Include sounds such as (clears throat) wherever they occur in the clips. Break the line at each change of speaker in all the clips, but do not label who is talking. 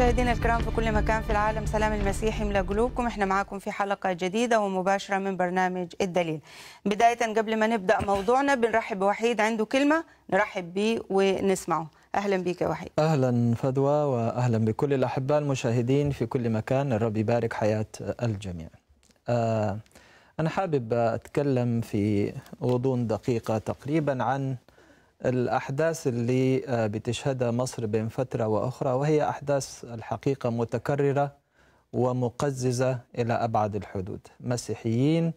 مشاهدينا الكرام في كل مكان في العالم سلام المسيح يملى قلوبكم احنا معاكم في حلقه جديده ومباشره من برنامج الدليل بدايه قبل ما نبدا موضوعنا بنرحب بوحيد عنده كلمه نرحب به ونسمعه اهلا بك يا وحيد
اهلا فدوى واهلا بكل الاحباء المشاهدين في كل مكان الرب يبارك حياه الجميع آه، انا حابب اتكلم في غضون دقيقه تقريبا عن الأحداث اللي آه، بتشهدها مصر بين فترة وأخرى وهي أحداث الحقيقة متكررة ومقززة إلى أبعد الحدود مسيحيين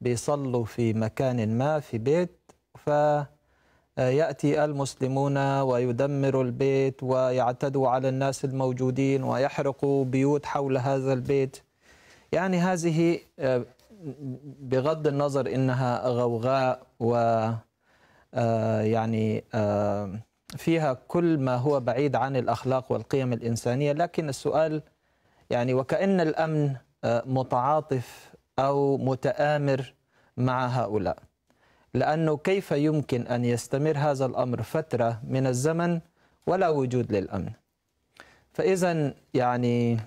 بيصلوا في مكان ما في بيت فيأتي آه، المسلمون ويدمروا البيت ويعتدوا على الناس الموجودين ويحرقوا بيوت حول هذا البيت يعني هذه آه، بغض النظر إنها غوغاء و آه، يعني آه، فيها كل ما هو بعيد عن الأخلاق والقيم الإنسانية لكن السؤال يعني وكأن الأمن آه، متعاطف أو متآمر مع هؤلاء لأنه كيف يمكن أن يستمر هذا الأمر فترة من الزمن ولا وجود للأمن فإذا يعني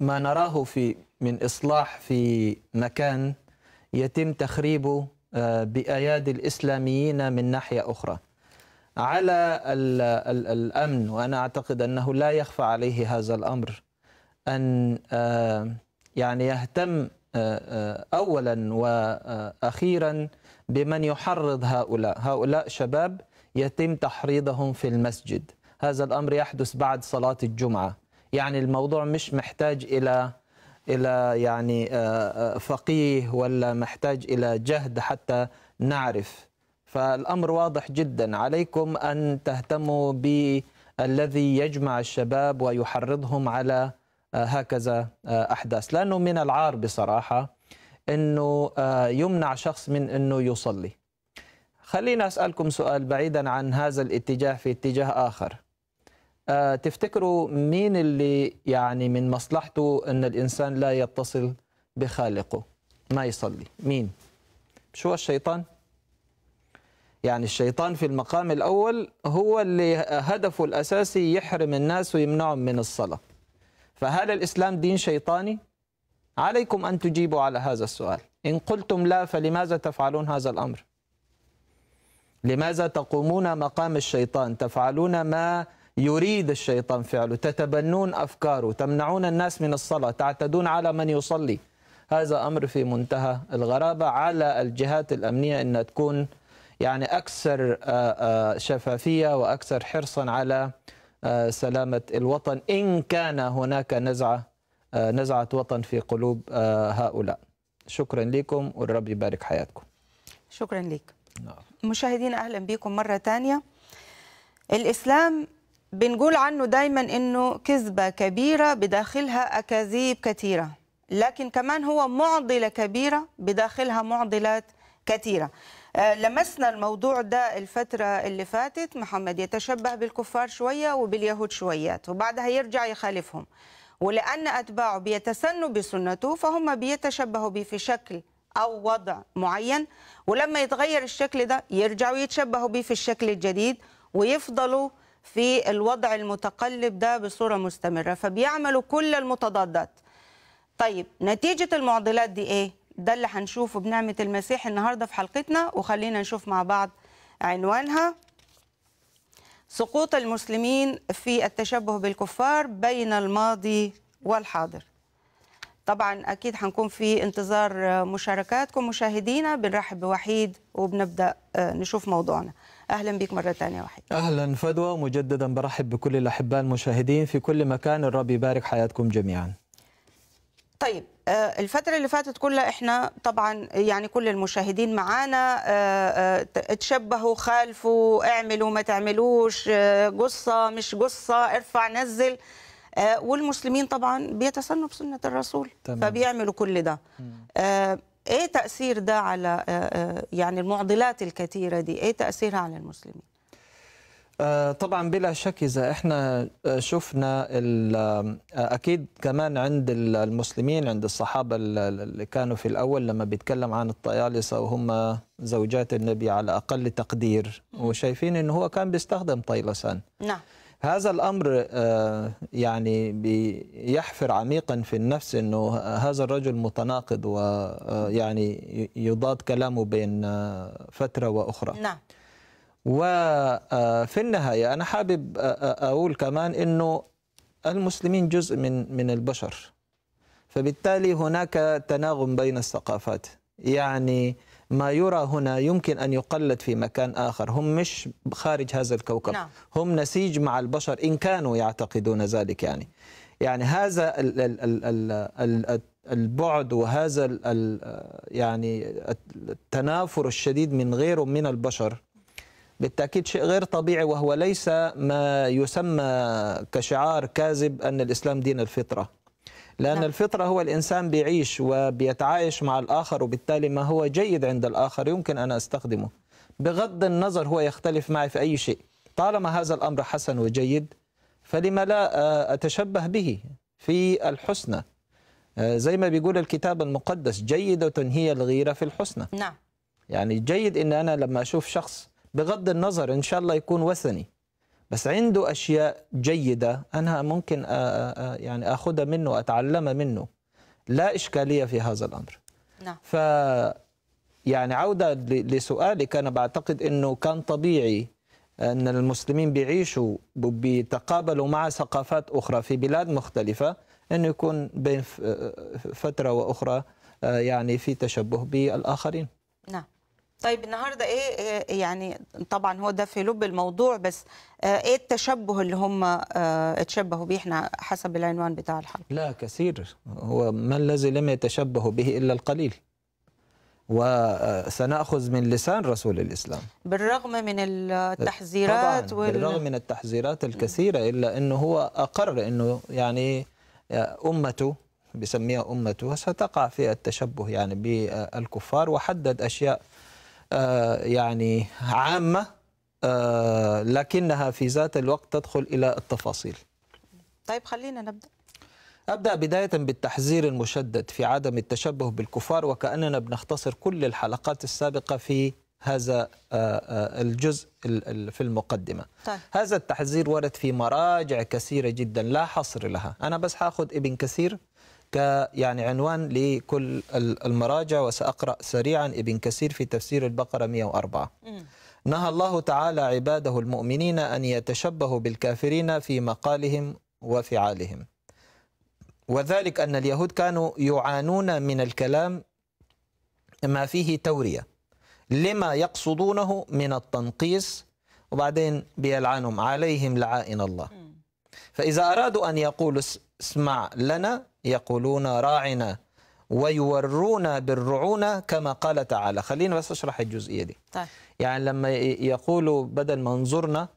ما نراه في من إصلاح في مكان يتم تخريبه بايادي الاسلاميين من ناحيه اخرى. على الامن وانا اعتقد انه لا يخفى عليه هذا الامر ان آه، يعني يهتم آه، آه، اولا واخيرا بمن يحرض هؤلاء، هؤلاء شباب يتم تحريضهم في المسجد، هذا الامر يحدث بعد صلاه الجمعه، يعني الموضوع مش محتاج الى الى يعني آه، آه، فقيه ولا محتاج الى جهد حتى نعرف فالامر واضح جدا عليكم ان تهتموا بالذي يجمع الشباب ويحرضهم على آه، هكذا احداث لانه من العار بصراحه انه يمنع شخص من انه يصلي خلينا اسالكم سؤال بعيدا عن هذا الاتجاه في اتجاه اخر آه، تفتكروا مين اللي يعني من مصلحته ان الانسان لا يتصل بخالقه ما يصلي مين شو الشيطان يعني الشيطان في المقام الاول هو اللي هدفه الاساسي يحرم الناس ويمنعهم من الصلاه فهل الاسلام دين شيطاني عليكم ان تجيبوا على هذا السؤال ان قلتم لا فلماذا تفعلون هذا الامر لماذا تقومون مقام الشيطان تفعلون ما يريد الشيطان فعله تتبنون أفكاره تمنعون الناس من الصلاة تعتدون على من يصلي هذا أمر في منتهى الغرابة على الجهات الأمنية أن تكون يعني أكثر آه، آه، شفافية وأكثر حرصا على آه، سلامة الوطن إن كان هناك نزعة نزعة وطن في قلوب هؤلاء شكرا لكم والرب يبارك حياتكم
شكرا لك نعم. مشاهدين أهلا بكم مرة تانية الإسلام بنقول عنه دايما انه كذبه كبيره بداخلها اكاذيب كثيره لكن كمان هو معضله كبيره بداخلها معضلات كثيره آه، لمسنا الموضوع ده الفترة اللي فاتت محمد يتشبه بالكفار شوية وباليهود شويات وبعدها يرجع يخالفهم ولأن أتباعه بيتسنوا بسنته فهم بيتشبهوا به في شكل أو وضع معين ولما يتغير الشكل ده يرجعوا يتشبهوا به في الشكل الجديد ويفضلوا في الوضع المتقلب ده بصورة مستمرة فبيعملوا كل المتضادات طيب نتيجة المعضلات دي إيه؟ ده اللي هنشوفه بنعمة المسيح النهاردة في حلقتنا وخلينا نشوف مع بعض عنوانها سقوط المسلمين في التشبه بالكفار بين الماضي والحاضر طبعا اكيد هنكون في انتظار مشاركاتكم مشاهدينا بنرحب بوحيد وبنبدا آه، نشوف موضوعنا اهلا بك مره ثانيه وحيد
اهلا فدوى مجددا برحب بكل الاحباء المشاهدين في كل مكان الرب يبارك حياتكم جميعا
طيب آه، الفترة اللي فاتت كلها احنا طبعا يعني كل المشاهدين معانا اتشبهوا آه، آه، خالفوا اعملوا ما تعملوش قصة مش قصة ارفع نزل والمسلمين طبعا بيتسنوا بسنة الرسول تمام. فبيعملوا كل ده ايه تاثير ده على آه، آه، يعني المعضلات الكثيره دي ايه تاثيرها على المسلمين
آه، طبعا بلا شك اذا احنا شفنا اكيد كمان عند المسلمين عند الصحابه اللي كانوا في الاول لما بيتكلم عن الطيالسه وهم زوجات النبي على اقل تقدير وشايفين انه هو كان بيستخدم طيلسان نعم هذا الامر آه، يعني بيحفر عميقا في النفس انه هذا الرجل متناقض ويعني آه، يضاد كلامه بين آه، فتره واخرى نعم وفي النهايه انا حابب اقول كمان انه المسلمين جزء من من البشر فبالتالي هناك تناغم بين الثقافات يعني ما يرى هنا يمكن أن يقلد في مكان آخر هم مش خارج هذا الكوكب نعم. هم نسيج مع البشر إن كانوا يعتقدون ذلك يعني يعني هذا البعد وهذا يعني التنافر الشديد من غيره من البشر بالتأكيد شيء غير طبيعي وهو ليس ما يسمى كشعار كاذب أن الإسلام دين الفطرة لأن لا. نعم. الفطرة هو الإنسان بيعيش وبيتعايش مع الآخر وبالتالي ما هو جيد عند الآخر يمكن أن أستخدمه بغض النظر هو يختلف معي في أي شيء طالما هذا الأمر حسن وجيد فلما لا آه، أتشبه به في الحسنى آه، زي ما بيقول الكتاب المقدس جيدة هي الغيرة في الحسنى نعم يعني جيد إن أنا لما أشوف شخص بغض النظر إن شاء الله يكون وثني بس عنده أشياء جيدة أنا ممكن يعني أخذها منه وأتعلمها منه لا إشكالية في هذا الأمر نعم ف يعني عودة لسؤالك أنا بعتقد أنه كان طبيعي أن المسلمين بيعيشوا بيتقابلوا مع ثقافات أخرى في بلاد مختلفة أنه يكون بين فترة وأخرى يعني في تشبه بالآخرين
نعم طيب النهارده ايه،, ايه يعني طبعا هو ده في لب الموضوع بس آه، ايه التشبه اللي هم آه، اتشبهوا بيه احنا حسب العنوان بتاع الحلقه؟
لا كثير هو ما الذي لم يتشبهوا به الا القليل وسنأخذ آه، من لسان رسول الإسلام
بالرغم من التحذيرات طبعاً وال... بالرغم
من التحذيرات الكثيرة إلا أنه هو أقر أنه يعني أمته بسميها أمته ستقع في التشبه يعني بالكفار وحدد أشياء آه، يعني عامة آه، لكنها في ذات الوقت تدخل إلى التفاصيل
طيب خلينا نبدأ
أبدأ بداية بالتحذير المشدد في عدم التشبه بالكفار وكأننا بنختصر كل الحلقات السابقة في هذا آه، الجزء في المقدمة طيب. هذا التحذير ورد في مراجع كثيرة جدا لا حصر لها أنا بس هأخذ ابن كثير ك يعني عنوان لكل المراجع وسأقرأ سريعا ابن كثير في تفسير البقرة 104 نهى الله تعالى عباده المؤمنين أن يتشبهوا بالكافرين في مقالهم وفعالهم وذلك أن اليهود كانوا يعانون من الكلام ما فيه تورية لما يقصدونه من التنقيص وبعدين بيلعنهم عليهم لعائن الله فإذا أرادوا أن يقولوا اسمع لنا يقولون راعنا ويورونا بالرعونة كما قال تعالى خلينا بس أشرح الجزئية دي طيب. يعني لما يقولوا بدل ما انظرنا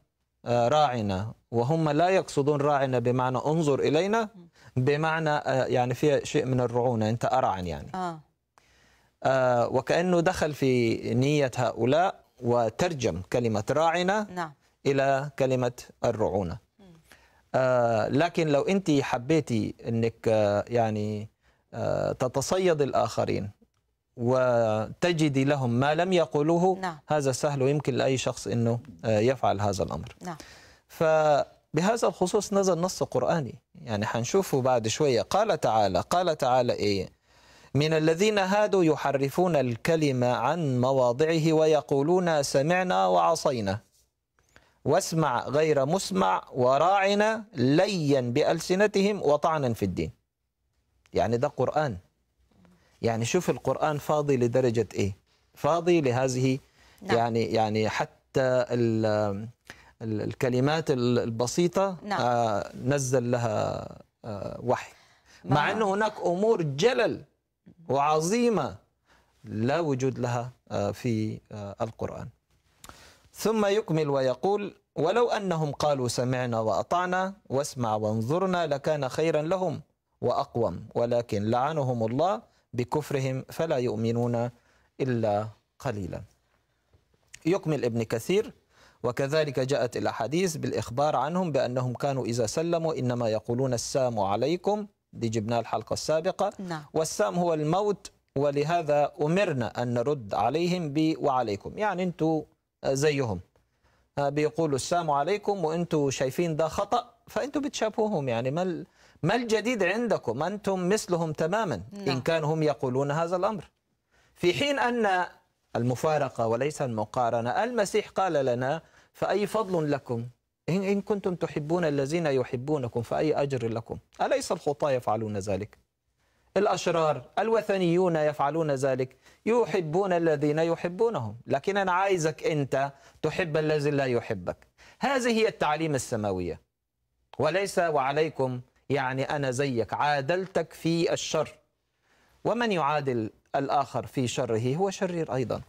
آه، راعنا وهم لا يقصدون راعنا بمعنى انظر إلينا بمعنى آه، يعني فيها شيء من الرعونة أنت أرعن يعني آه. آه وكأنه دخل في نية هؤلاء وترجم كلمة راعنا نعم. إلى كلمة الرعونة آه، لكن لو انت حبيتي انك آه، يعني آه، تتصيد الاخرين وتجدي لهم ما لم يقولوه نعم. هذا سهل ويمكن لاي شخص انه يفعل هذا الامر نعم. فبهذا الخصوص نزل نص قراني يعني حنشوفه بعد شويه قال تعالى قال تعالى ايه من الذين هادوا يحرفون الكلمة عن مواضعه ويقولون سمعنا وعصينا واسمع غير مسمع وراعنا ليا بألسنتهم وطعنا في الدين يعني ده قرآن يعني شوف القرآن فاضي لدرجة إيه فاضي لهذه نعم. يعني يعني حتى الكلمات البسيطة نعم. آه نزل لها آه وحي مع أن هناك أمور جلل وعظيمة لا وجود لها آه، في آه، القرآن ثم يكمل ويقول ولو أنهم قالوا سمعنا وأطعنا واسمع وانظرنا لكان خيرا لهم وأقوم ولكن لعنهم الله بكفرهم فلا يؤمنون إلا قليلا يكمل ابن كثير وكذلك جاءت الأحاديث بالإخبار عنهم بأنهم كانوا إذا سلموا إنما يقولون السام عليكم دي جبناه الحلقة السابقة نعم. والسام هو الموت ولهذا أمرنا أن نرد عليهم بوعليكم يعني أنتم آه، زيهم آه، بيقولوا السلام عليكم وانتم شايفين ده خطأ فانتم بتشابهوهم يعني ما ما الجديد عندكم انتم مثلهم تماما نعم. ان كانوا هم يقولون هذا الامر في حين ان المفارقه وليس المقارنه المسيح قال لنا فاي فضل لكم ان كنتم تحبون الذين يحبونكم فاي اجر لكم اليس الخطاه يفعلون ذلك الأشرار الوثنيون يفعلون ذلك يحبون الذين يحبونهم لكن أنا عايزك أنت تحب الذي لا يحبك هذه هي التعليم السماوية وليس وعليكم يعني أنا زيك عادلتك في الشر ومن يعادل الآخر في شره هو شرير أيضا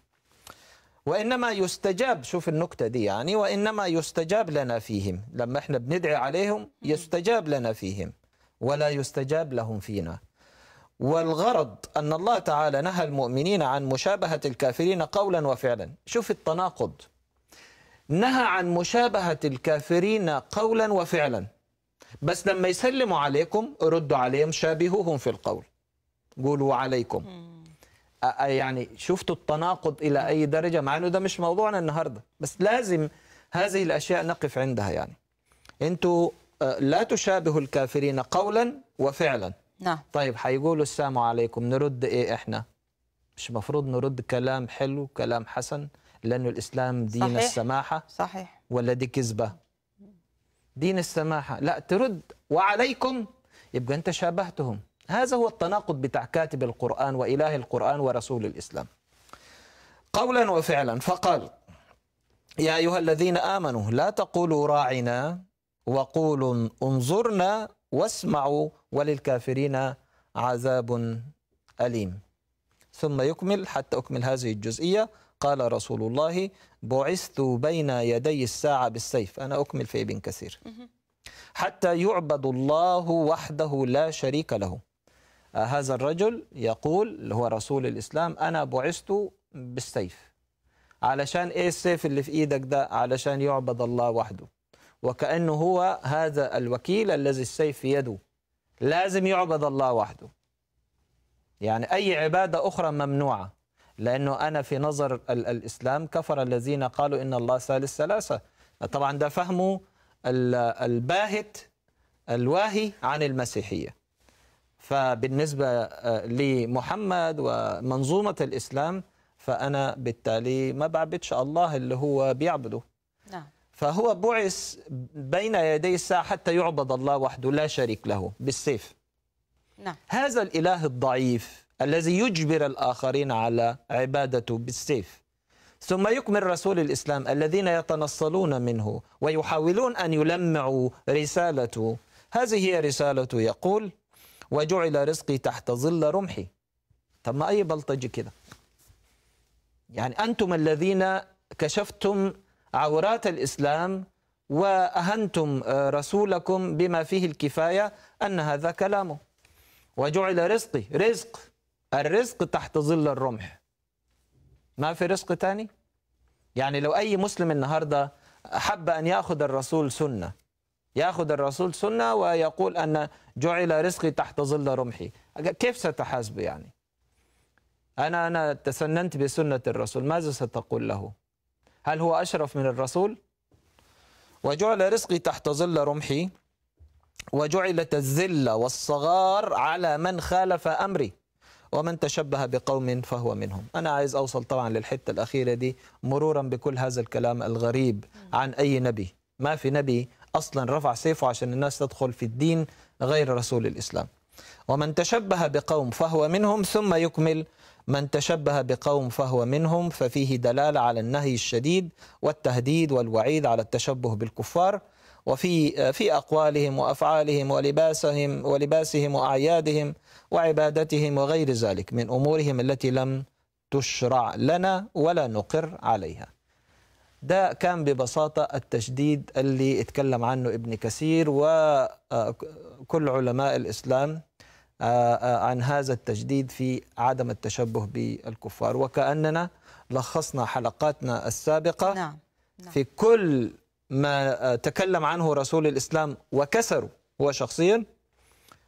وإنما يستجاب شوف النكتة دي يعني وإنما يستجاب لنا فيهم لما إحنا بندعي عليهم يستجاب لنا فيهم ولا يستجاب لهم فينا والغرض أن الله تعالى نهى المؤمنين عن مشابهة الكافرين قولا وفعلا شوف التناقض نهى عن مشابهة الكافرين قولا وفعلا بس لما يسلموا عليكم ردوا عليهم شابهوهم في القول قولوا عليكم يعني شفتوا التناقض إلى أي درجة مع أنه ده مش موضوعنا النهاردة بس لازم هذه الأشياء نقف عندها يعني أنتوا لا تشابهوا الكافرين قولا وفعلا نعم طيب هيقولوا السلام عليكم نرد ايه احنا مش المفروض نرد كلام حلو كلام حسن لانه الاسلام دين صحيح. السماحه صحيح ولا دي كذبه دين السماحه لا ترد وعليكم يبقى انت شابهتهم هذا هو التناقض بتاع كاتب القران واله القران ورسول الاسلام قولا وفعلا فقال يا ايها الذين امنوا لا تقولوا راعنا وقولوا انظرنا واسمعوا وللكافرين عذاب أليم ثم يكمل حتى أكمل هذه الجزئية قال رسول الله بعثت بين يدي الساعة بالسيف أنا أكمل في ابن كثير حتى يعبد الله وحده لا شريك له هذا الرجل يقول اللي هو رسول الإسلام أنا بعثت بالسيف علشان إيه السيف اللي في إيدك ده علشان يعبد الله وحده وكأنه هو هذا الوكيل الذي السيف في يده لازم يعبد الله وحده يعني أي عبادة أخرى ممنوعة لأنه أنا في نظر ال الإسلام كفر الذين قالوا إن الله ثالث ثلاثة طبعا ده فهمه الباهت الواهي عن المسيحية فبالنسبة لمحمد ومنظومة الإسلام فأنا بالتالي ما بعبدش الله اللي هو بيعبده نعم فهو بعث بين يدي الساعة حتى يعبد الله وحده لا شريك له بالسيف نعم. هذا الإله الضعيف الذي يجبر الآخرين على عبادته بالسيف ثم يكمل رسول الإسلام الذين يتنصلون منه ويحاولون أن يلمعوا رسالته هذه هي رسالته يقول وجعل رزقي تحت ظل رمحي طب ما أي بلطجي كده يعني أنتم الذين كشفتم عورات الإسلام وأهنتم آه، رسولكم بما فيه الكفاية أن هذا كلامه وجعل رزقي رزق الرزق تحت ظل الرمح ما في رزق تاني يعني لو أي مسلم النهاردة حب أن يأخذ الرسول سنة يأخذ الرسول سنة ويقول أن جعل رزقي تحت ظل رمحي كيف ستحاسب يعني أنا أنا تسننت بسنة الرسول ماذا ستقول له هل هو أشرف من الرسول؟ وجعل رزقي تحت ظل رمحي وجعلت الذلة والصغار على من خالف أمري ومن تشبه بقوم فهو منهم أنا عايز أوصل طبعا للحتة الأخيرة دي مرورا بكل هذا الكلام الغريب عن أي نبي ما في نبي أصلا رفع سيفه عشان الناس تدخل في الدين غير رسول الإسلام ومن تشبه بقوم فهو منهم ثم يكمل من تشبه بقوم فهو منهم ففيه دلالة على النهي الشديد والتهديد والوعيد على التشبه بالكفار وفي في أقوالهم وأفعالهم ولباسهم ولباسهم وأعيادهم وعبادتهم وغير ذلك من أمورهم التي لم تشرع لنا ولا نقر عليها ده كان ببساطة التشديد اللي اتكلم عنه ابن كثير وكل علماء الإسلام آه، آه، عن هذا التجديد في عدم التشبه بالكفار وكأننا لخصنا حلقاتنا السابقة نعم. نعم. في كل ما آه، تكلم عنه رسول الإسلام وكسره هو شخصيا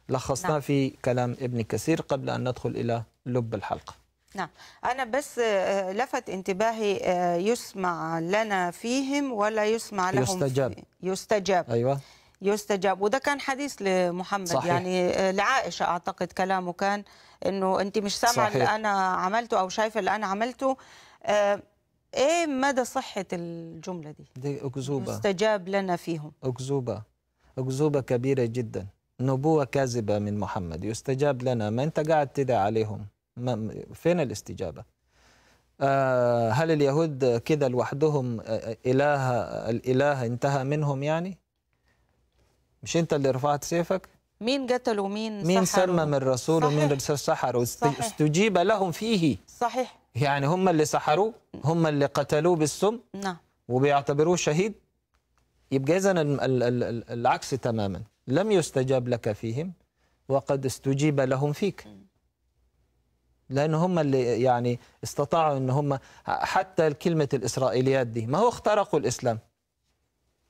لخصناه نعم. في كلام ابن كثير قبل أن ندخل إلى لب الحلقة
نعم أنا بس لفت انتباهي يسمع لنا فيهم ولا يسمع لهم يستجاب يستجاب أيوة يستجاب وده كان حديث لمحمد صحيح. يعني آه، لعائشه اعتقد كلامه كان انه انت مش سامعه اللي انا عملته او شايفه اللي انا عملته آه ايه مدى صحه الجمله دي
دي اكذوبه
يستجاب لنا فيهم
اكذوبه اكذوبه كبيره جدا نبوه كاذبه من محمد يستجاب لنا ما انت قاعد تدعي عليهم ما فين الاستجابه آه هل اليهود كده لوحدهم آه، آه، اله الاله انتهى منهم يعني مش انت اللي رفعت سيفك
مين قتل ومين مين سحر
سمم الرسول ومين سحر واستجيب لهم فيه صحيح يعني هم اللي سحروه هم اللي قتلوه بالسم نعم وبيعتبروه شهيد يبقى اذا العكس تماما لم يستجاب لك فيهم وقد استجيب لهم فيك لان هم اللي يعني استطاعوا ان هم حتى كلمه الاسرائيليات دي ما هو اخترقوا الاسلام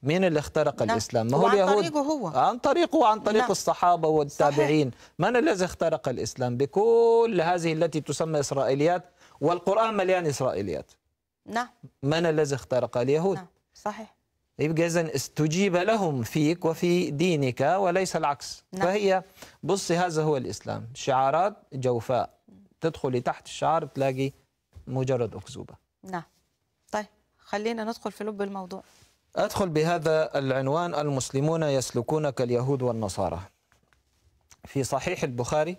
مين اللي اخترق لا. نعم. الاسلام؟ ما هو اليهود عن طريقه هو عن طريقه وعن طريق لا. نعم. الصحابه والتابعين، صحيح. من الذي اخترق الاسلام بكل هذه التي تسمى اسرائيليات والقران مليان اسرائيليات. نعم من الذي اخترق اليهود؟ نعم صحيح يبقى اذا استجيب لهم فيك وفي دينك وليس العكس نعم. فهي بصي هذا هو الاسلام شعارات جوفاء تدخلي تحت الشعار تلاقي مجرد اكذوبه
نعم طيب خلينا ندخل في لب الموضوع
أدخل بهذا العنوان المسلمون يسلكون كاليهود والنصارى في صحيح البخاري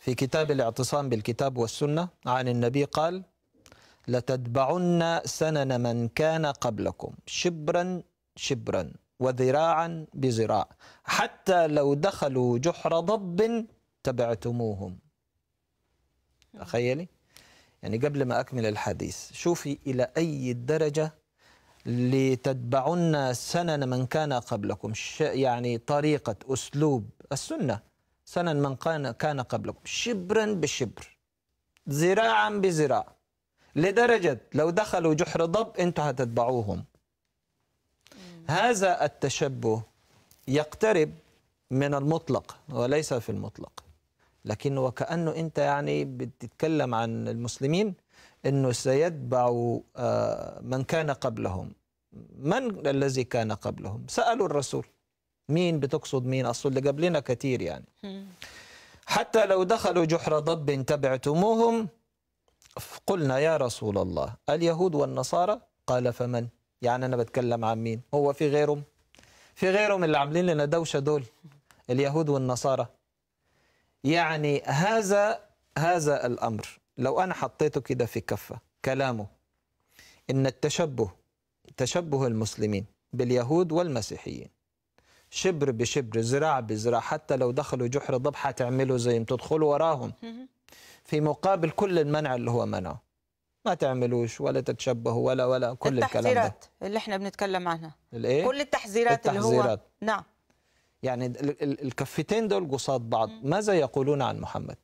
في كتاب الاعتصام بالكتاب والسنة عن النبي قال لتتبعن سنن من كان قبلكم شبرا شبرا وذراعا بذراع حتى لو دخلوا جحر ضب تبعتموهم تخيلي يعني قبل ما أكمل الحديث شوفي إلى أي درجة لتتبعن سنن من كان قبلكم يعني طريقة أسلوب السنة سنن من كان كان قبلكم شبرا بشبر ذراعا بذراع لدرجة لو دخلوا جحر ضب أنتم هتتبعوهم هذا التشبه يقترب من المطلق وليس في المطلق لكن وكأنه أنت يعني بتتكلم عن المسلمين انه سيتبع آه، من كان قبلهم من الذي كان قبلهم سالوا الرسول مين بتقصد مين اصل اللي قبلنا كتير يعني حتى لو دخلوا جحر ضب تبعتموهم قلنا يا رسول الله اليهود والنصارى قال فمن يعني انا بتكلم عن مين هو في غيرهم في غيرهم اللي عاملين لنا دوشه دول اليهود والنصارى يعني هذا هذا الامر لو أنا حطيته كده في كفة كلامه إن التشبه تشبه المسلمين باليهود والمسيحيين شبر بشبر زراع بزراع حتى لو دخلوا جحر تعملوا زي ما تدخلوا وراهم (laughs) في مقابل كل المنع اللي هو منعه ما تعملوش ولا تتشبهوا ولا ولا كل الكلام ده التحذيرات
اللي احنا بنتكلم عنها
الايه كل التحذيرات, التحذيرات اللي هو نعم يعني الكفتين دول قصاد بعض ماذا يقولون عن محمد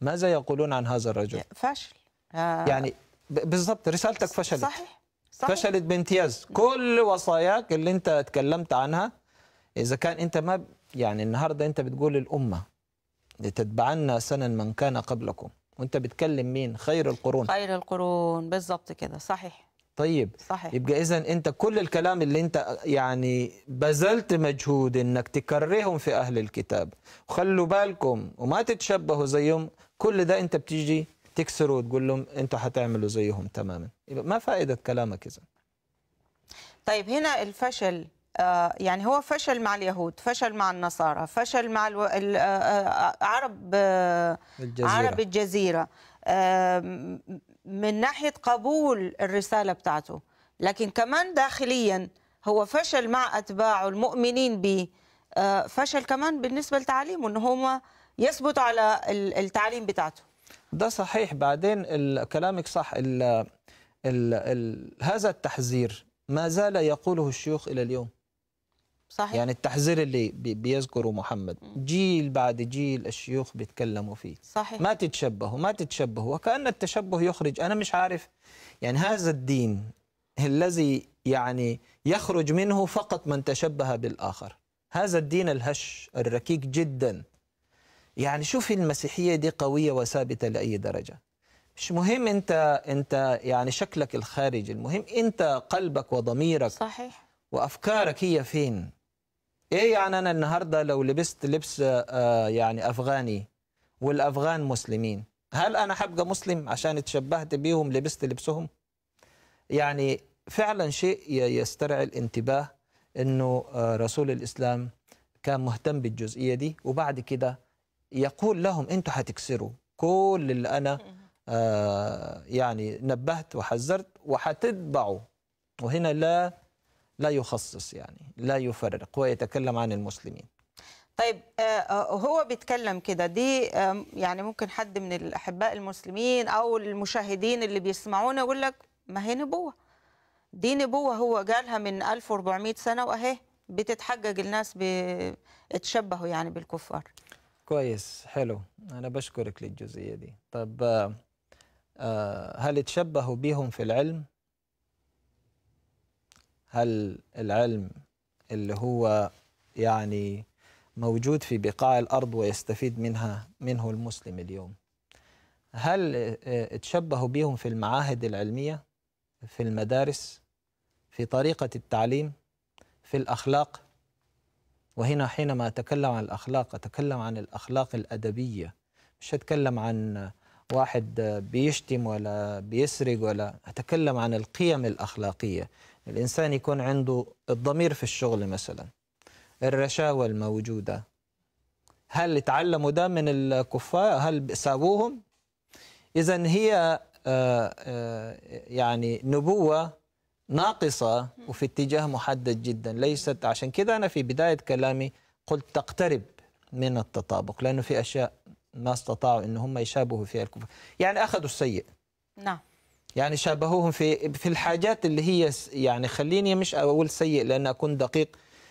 ماذا يقولون عن هذا الرجل؟ فاشل آه يعني بالضبط رسالتك فشلت صحيح, صحيح. فشلت بامتياز كل وصاياك اللي انت اتكلمت عنها اذا كان انت ما يعني النهارده انت بتقول للامه لتتبعنا سنا من كان قبلكم وانت بتكلم مين خير القرون
خير القرون بالظبط كده صحيح
طيب صحيح يبقى اذا انت كل الكلام اللي انت يعني بذلت مجهود انك تكرههم في اهل الكتاب وخلوا بالكم وما تتشبهوا زيهم كل ده انت بتيجي تكسره وتقول لهم انتوا هتعملوا زيهم تماما ما فائده كلامك اذا
طيب هنا الفشل آه، يعني هو فشل مع اليهود فشل مع النصارى فشل مع العرب آه، آه، عرب الجزيرة. عرب الجزيرة من ناحية قبول الرسالة بتاعته لكن كمان داخليا هو فشل مع أتباعه المؤمنين به فشل كمان بالنسبة لتعليمه أنه هم يثبت على التعليم بتاعته
ده صحيح بعدين كلامك صح الـ الـ الـ هذا التحذير ما زال يقوله الشيوخ إلى اليوم صحيح يعني التحذير اللي بيذكره محمد جيل بعد جيل الشيوخ بيتكلموا فيه صحيح ما تتشبهوا ما تتشبهوا وكأن التشبه يخرج أنا مش عارف يعني هذا الدين الذي يعني يخرج منه فقط من تشبه بالآخر هذا الدين الهش الركيك جدا يعني شوف المسيحيه دي قويه وثابته لاي درجه مش مهم انت انت يعني شكلك الخارجي المهم انت قلبك وضميرك صحيح وافكارك هي فين ايه يعني انا النهارده لو لبست لبس آه يعني افغاني والافغان مسلمين هل انا هبقى مسلم عشان اتشبهت بيهم لبست لبسهم يعني فعلا شيء يسترعي الانتباه انه آه، رسول الاسلام كان مهتم بالجزئيه دي وبعد كده يقول لهم انتوا هتكسروا كل اللي انا آه يعني نبهت وحذرت وهتتبعوا وهنا لا لا يخصص يعني لا يفرق ويتكلم عن المسلمين
طيب آه، آه، هو بيتكلم كده دي يعني ممكن حد من الاحباء المسلمين او المشاهدين اللي بيسمعونا يقول لك ما هي نبوه دي نبوه هو قالها من 1400 سنه واهي بتتحجج الناس بتشبهوا يعني بالكفار
كويس حلو أنا بشكرك للجزئية دي طب آه، هل تشبهوا بهم في العلم؟ هل العلم اللي هو يعني موجود في بقاع الأرض ويستفيد منها منه المسلم اليوم هل آه، تشبهوا بهم في المعاهد العلمية في المدارس في طريقة التعليم في الأخلاق وهنا حينما أتكلم عن الأخلاق أتكلم عن الأخلاق الأدبية مش أتكلم عن واحد بيشتم ولا بيسرق ولا أتكلم عن القيم الأخلاقية الإنسان يكون عنده الضمير في الشغل مثلا الرشاوى الموجودة هل تعلموا ده من الكفار هل سابوهم إذا هي آه، آه، يعني نبوة ناقصة وفي اتجاه محدد جدا ليست عشان كذا أنا في بداية كلامي قلت تقترب من التطابق لأنه في أشياء ما استطاعوا أن هم يشابهوا فيها الكفار يعني أخذوا السيء نعم يعني شابهوهم في في الحاجات اللي هي يعني خليني مش أقول سيء لأن أكون دقيق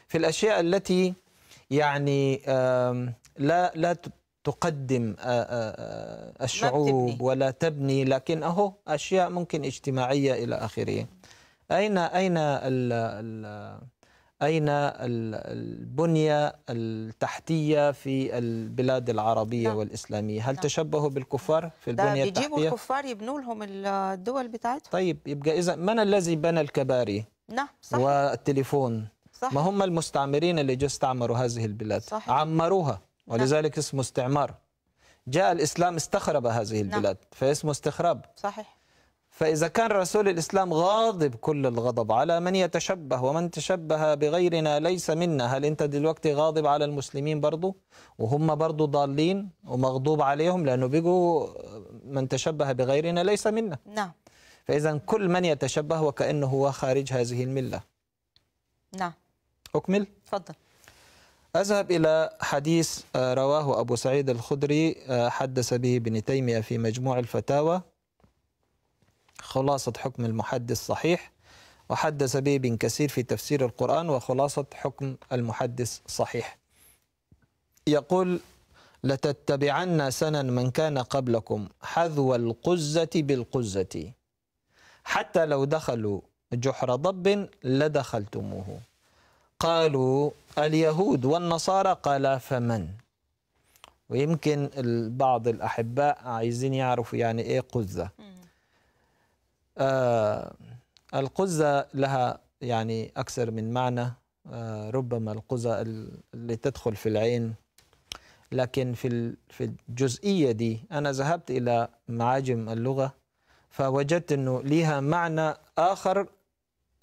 في الأشياء التي يعني لا لا تقدم الشعوب ولا تبني لكن أهو أشياء ممكن اجتماعية إلى آخره اين اين الـ الـ اين البنيه التحتيه في البلاد العربيه لا. نعم. والاسلاميه هل نعم. تشبهوا بالكفار في البنيه التحتيه بيجيبوا الكفار
يبنوا لهم الدول بتاعتهم
طيب يبقى اذا من الذي بنى الكباري نعم صحيح. والتليفون صحيح. ما هم المستعمرين اللي جو استعمروا هذه البلاد صح. عمروها نعم. ولذلك نعم. اسمه استعمار جاء الاسلام استخرب هذه البلاد نعم. فاسمه استخراب صحيح فإذا كان رسول الإسلام غاضب كل الغضب على من يتشبه ومن تشبه بغيرنا ليس منا هل أنت دلوقتي غاضب على المسلمين برضو وهم برضو ضالين ومغضوب عليهم لأنه بيجوا من تشبه بغيرنا ليس منا نعم فإذا كل من يتشبه وكأنه هو خارج هذه الملة نعم أكمل تفضل أذهب إلى حديث آه، رواه أبو سعيد الخدري آه، حدث به ابن تيمية في مجموع الفتاوى خلاصة حكم المحدث صحيح وحدث به ابن كثير في تفسير القرآن وخلاصة حكم المحدث صحيح يقول لتتبعن سنا من كان قبلكم حذو القزة بالقزة حتى لو دخلوا جحر ضب لدخلتموه قالوا اليهود والنصارى قال فمن ويمكن بعض الأحباء عايزين يعرفوا يعني إيه قزة آه، القزة لها يعني أكثر من معنى آه، ربما القزة اللي تدخل في العين لكن في في الجزئية دي أنا ذهبت إلى معاجم اللغة فوجدت أنه لها معنى آخر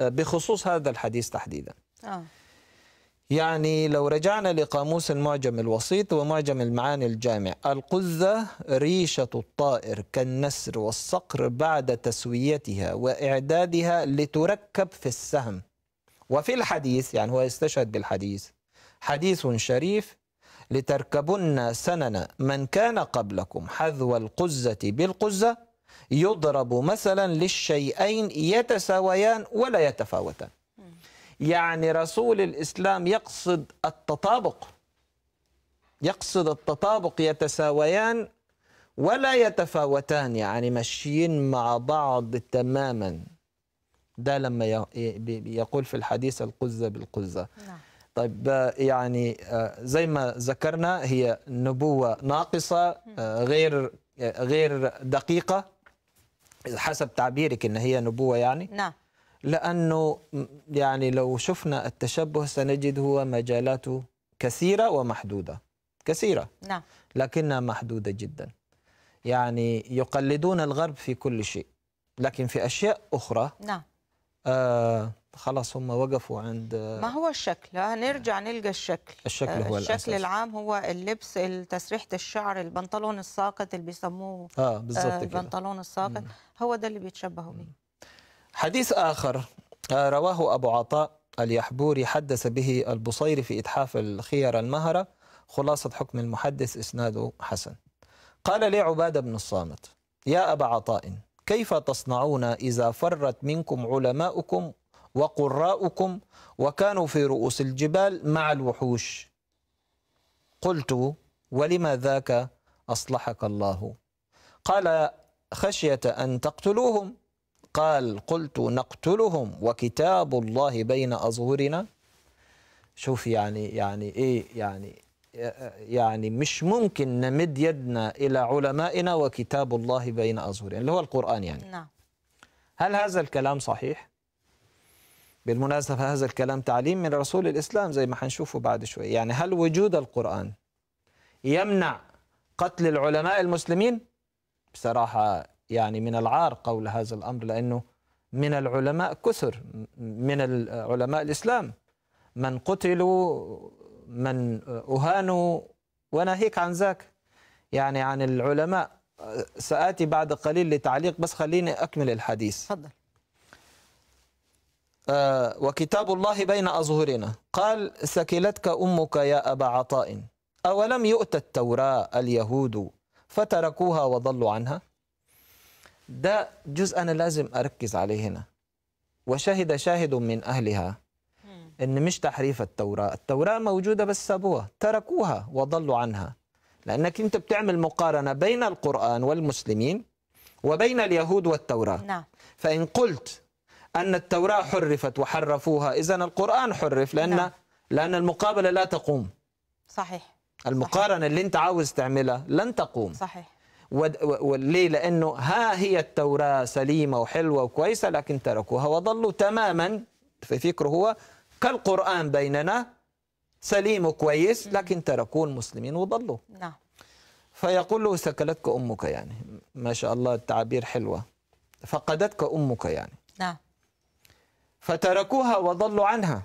آه، بخصوص هذا الحديث تحديدا آه. يعني لو رجعنا لقاموس المعجم الوسيط ومعجم المعاني الجامع القذة ريشة الطائر كالنسر والصقر بعد تسويتها وإعدادها لتركب في السهم وفي الحديث يعني هو يستشهد بالحديث حديث شريف لتركبن سنن من كان قبلكم حذو القزة بالقزة يضرب مثلا للشيئين يتساويان ولا يتفاوتان يعني رسول الإسلام يقصد التطابق يقصد التطابق يتساويان ولا يتفاوتان يعني ماشيين مع بعض تماما ده لما يقول في الحديث القزة بالقزة نعم. طيب آه، يعني آه، زي ما ذكرنا هي نبوة ناقصة آه، غير غير دقيقة حسب تعبيرك ان هي نبوة يعني نعم لأنه يعني لو شفنا التشبه سنجد هو مجالاته كثيرة ومحدودة كثيرة نعم لكنها محدودة جدا يعني يقلدون الغرب في كل شيء لكن في أشياء أخرى نعم آه خلاص هم وقفوا عند ما
هو الشكل هنرجع نلقى الشكل الشكل آه، هو الشكل الأساس. العام هو اللبس تسريحه الشعر البنطلون الساقط اللي بيسموه اه بالظبط آه البنطلون الساقط هو ده اللي بيتشبهوا بيه
حديث آخر آه، رواه أبو عطاء اليحبوري حدث به البصيري في إتحاف الخير المهرة خلاصة حكم المحدث إسناده حسن قال لي عبادة بن الصامت يا أبا عطاء كيف تصنعون إذا فرت منكم علماؤكم وقراؤكم وكانوا في رؤوس الجبال مع الوحوش قلت ولما ذاك أصلحك الله قال خشية أن تقتلوهم قال قلت نقتلهم وكتاب الله بين أظهرنا شوف يعني يعني إيه يعني يعني مش ممكن نمد يدنا إلى علمائنا وكتاب الله بين أظهرنا اللي هو القرآن يعني نعم هل هذا الكلام صحيح؟ بالمناسبة هذا الكلام تعليم من رسول الإسلام زي ما حنشوفه بعد شوي يعني هل وجود القرآن يمنع قتل العلماء المسلمين؟ بصراحة يعني من العار قول هذا الأمر لأنه من العلماء كثر من علماء الإسلام من قتلوا من أهانوا وناهيك عن ذاك يعني عن العلماء سآتي بعد قليل لتعليق بس خليني أكمل الحديث تفضل آه وكتاب الله بين أظهرنا قال سكلتك أمك يا أبا عطاء أولم يؤت التوراة اليهود فتركوها وضلوا عنها ده جزء أنا لازم أركز عليه هنا وشهد شاهد من أهلها إن مش تحريف التوراة التوراة موجودة بس سابوها تركوها وضلوا عنها لأنك أنت بتعمل مقارنة بين القرآن والمسلمين وبين اليهود والتوراة نعم. فإن قلت أن التوراة حرفت وحرفوها إذا القرآن حرف لأن نعم. لأن المقابلة لا تقوم صحيح المقارنة صحيح. اللي أنت عاوز تعملها لن تقوم صحيح وليه لأنه ها هي التوراة سليمة وحلوة وكويسة لكن تركوها وظلوا تماما في فكره هو كالقرآن بيننا سليم وكويس لكن تركوه المسلمين وضلوا نعم فيقول له سكلتك أمك يعني ما شاء الله التعابير حلوة فقدتك أمك يعني نعم فتركوها وضلوا عنها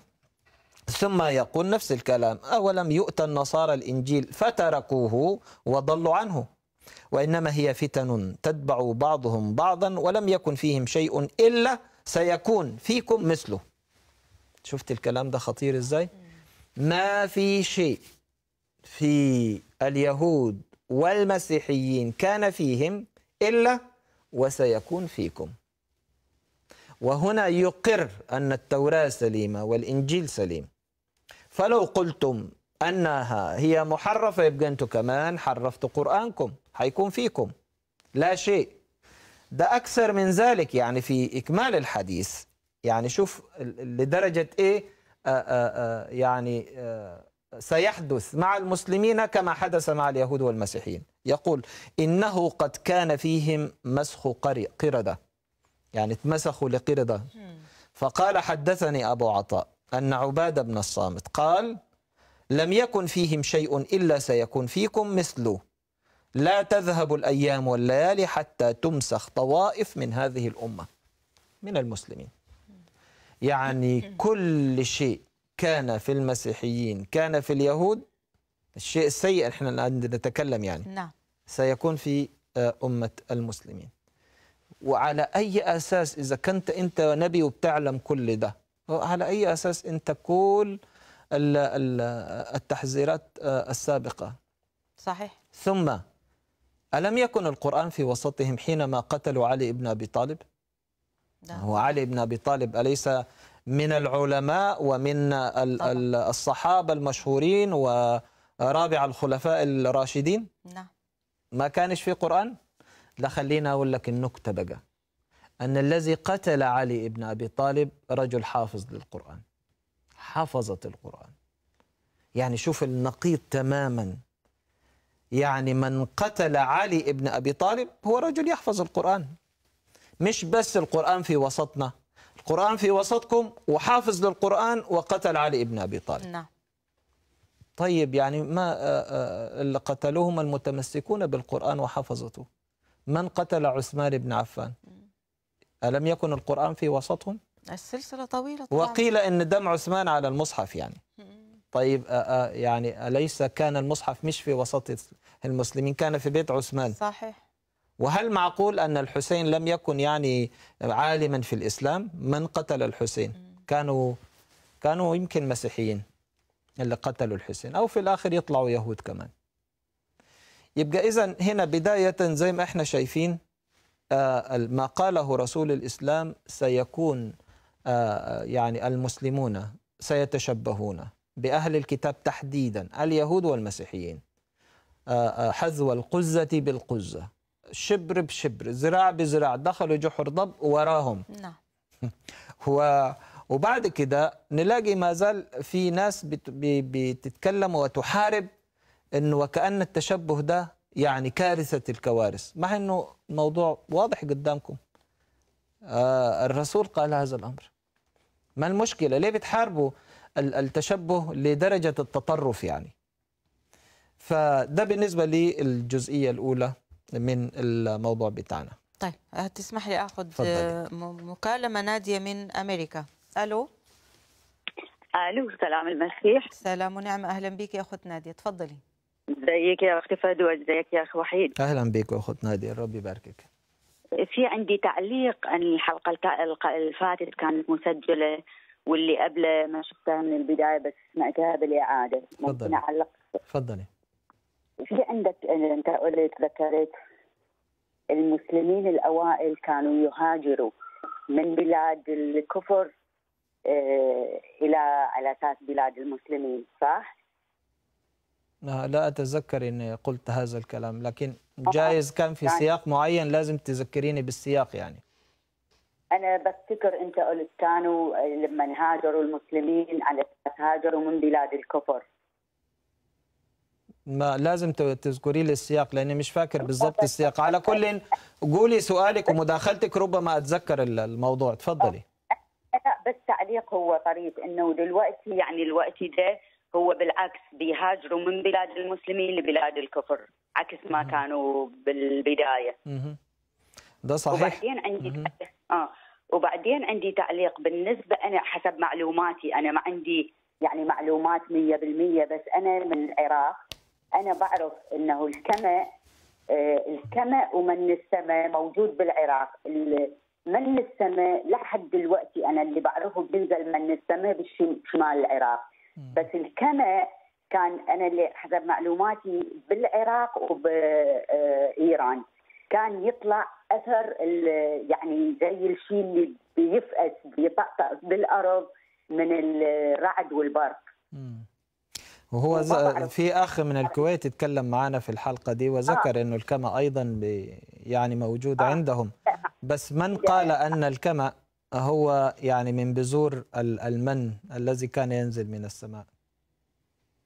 ثم يقول نفس الكلام أولم يؤتى النصارى الإنجيل فتركوه وضلوا عنه وإنما هي فتن تتبع بعضهم بعضا ولم يكن فيهم شيء إلا سيكون فيكم مثله شفت الكلام ده خطير إزاي ما في شيء في اليهود والمسيحيين كان فيهم إلا وسيكون فيكم وهنا يقر أن التوراة سليمة والإنجيل سليم فلو قلتم أنها هي محرفة يبقى أنتم كمان حرفتوا قرآنكم هيكون فيكم لا شيء ده أكثر من ذلك يعني في إكمال الحديث يعني شوف لدرجة إيه آآ آآ يعني آآ سيحدث مع المسلمين كما حدث مع اليهود والمسيحيين يقول إنه قد كان فيهم مسخ قردة يعني اتمسخوا لقردة فقال حدثني أبو عطاء أن عبادة بن الصامت قال لم يكن فيهم شيء إلا سيكون فيكم مثله لا تذهب الأيام والليالي حتى تمسخ طوائف من هذه الأمة من المسلمين يعني كل شيء كان في المسيحيين كان في اليهود الشيء السيء احنا نتكلم يعني نعم. سيكون في آه، أمة المسلمين وعلى أي أساس إذا كنت أنت نبي وبتعلم كل ده على أي أساس أنت كل التحذيرات آه، السابقة صحيح ثم ألم يكن القرآن في وسطهم حينما قتلوا علي بن أبي طالب هو علي بن أبي طالب أليس من العلماء ومن الصحابة المشهورين ورابع الخلفاء الراشدين نعم ما كانش في قرآن لا خلينا أقول لك النكتة بقى أن الذي قتل علي بن أبي طالب رجل حافظ للقرآن حفظت القرآن يعني شوف النقيض تماما يعني من قتل علي ابن أبي طالب هو رجل يحفظ القرآن مش بس القرآن في وسطنا القرآن في وسطكم وحافظ للقرآن وقتل علي ابن أبي طالب نعم طيب يعني ما آه، آه، اللي قتلوهم المتمسكون بالقرآن وحفظته من قتل عثمان بن عفان ألم يكن القرآن في وسطهم
السلسلة طويلة طبعا. وقيل
أن دم عثمان على المصحف يعني طيب يعني أليس كان المصحف مش في وسط المسلمين كان في بيت عثمان صحيح وهل معقول أن الحسين لم يكن يعني عالما في الإسلام من قتل الحسين كانوا كانوا يمكن مسيحيين اللي قتلوا الحسين أو في الآخر يطلعوا يهود كمان يبقى إذا هنا بداية زي ما احنا شايفين ما قاله رسول الإسلام سيكون يعني المسلمون سيتشبهون بأهل الكتاب تحديدا اليهود والمسيحيين آه، آه، حذو القزة بالقزة شبر بشبر زراع بزراع دخلوا جحر ضب وراهم نعم (laughs) وبعد كده نلاقي ما زال في ناس بتتكلم وتحارب انه وكأن التشبه ده يعني كارثة الكوارث مع انه الموضوع واضح قدامكم آه الرسول قال هذا الامر ما المشكلة ليه بتحاربوا التشبه لدرجة التطرف يعني فده بالنسبة للجزئية الأولى من الموضوع بتاعنا
طيب هتسمح لي أخذ فضلي. مكالمة نادية من أمريكا ألو ألو سلام المسيح سلام ونعم أهلا بك يا أخت نادية تفضلي
ازيك يا أخت فدوى ازيك يا أخ وحيد
أهلا بك يا أخت نادية رب يباركك
في عندي تعليق عن الحلقة الفاتت كانت مسجلة واللي قبله ما شفتها من البدايه بس سمعتها بالاعاده ممكن اعلق تفضلي في عندك انت قلت ذكرت المسلمين الاوائل كانوا يهاجروا من بلاد الكفر آه، الى على اساس بلاد المسلمين صح؟
آه، لا أتذكر أني قلت هذا الكلام لكن آه، جائز كان في يعني سياق معين لازم تذكريني بالسياق يعني
انا بفتكر انت قلت كانوا لما هاجروا المسلمين على اساس هاجروا من بلاد الكفر
ما لازم تذكري لي السياق لاني مش فاكر بالضبط (laughs) السياق على كل قولي سؤالك ومداخلتك ربما اتذكر الموضوع تفضلي
(laughs) لا بس تعليق هو طريف انه دلوقتي يعني الوقت ده هو بالعكس بيهاجروا من بلاد المسلمين لبلاد الكفر عكس ما كانوا بالبدايه
ده صحيح وبعدين
عندي اه وبعدين عندي تعليق بالنسبه انا حسب معلوماتي انا ما عندي يعني معلومات 100% بس انا من العراق انا بعرف انه الكمى آه، الكمى ومن السماء موجود بالعراق من السماء لحد دلوقتي انا اللي بعرفه بينزل من السماء بشمال العراق بس الكمى كان انا اللي حسب معلوماتي بالعراق وبايران آه، كان يطلع اثر يعني زي الشيء اللي بيفقس بيطقطق بالارض من الرعد والبرق
وهو في اخ من الكويت تكلم معنا في الحلقه دي وذكر آه. انه الكما ايضا يعني موجود آه. عندهم بس من يعني قال ان الكما هو يعني من بذور المن الذي كان ينزل من السماء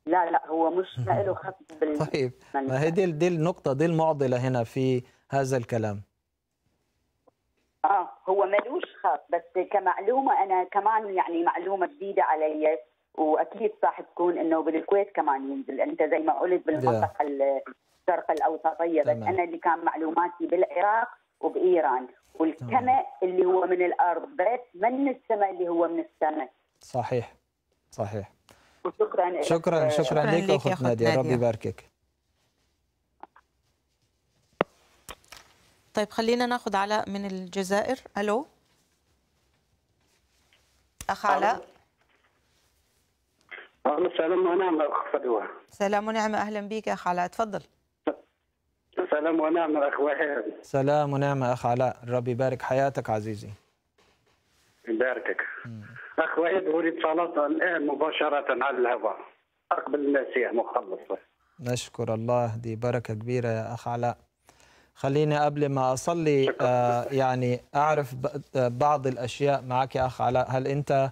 لا لا هو مش (laughs) له خط بال طيب ما هي
دي دي النقطه دي المعضله هنا في هذا الكلام
اه هو ملوش خاص بس كمعلومه انا كمان يعني معلومه جديده علي واكيد صح تكون انه بالكويت كمان ينزل انت زي ما قلت بالمنطقه الشرق الاوسطيه بس انا اللي كان معلوماتي بالعراق وبايران والكمأ اللي هو من الارض بس من السماء اللي هو من السماء
صحيح صحيح
وشكرا شكرا شكرا, شكرا لك اخت ناديه
ربي يباركك
طيب خلينا ناخذ علاء من الجزائر الو اخ علاء اهلا السلام ونعم اخ فدوى سلام ونعم اهلا بك اخ علاء تفضل
سلام ونعم اخ وهاب
سلام ونعم اخ علاء ربي يبارك حياتك عزيزي
يباركك اخ وهاب اريد صلاه الان مباشره على الهواء اقبل المسيح مخلصه
نشكر الله دي بركه كبيره يا اخ علاء خليني قبل ما اصلي آه يعني اعرف بعض الاشياء معك يا اخ علاء هل انت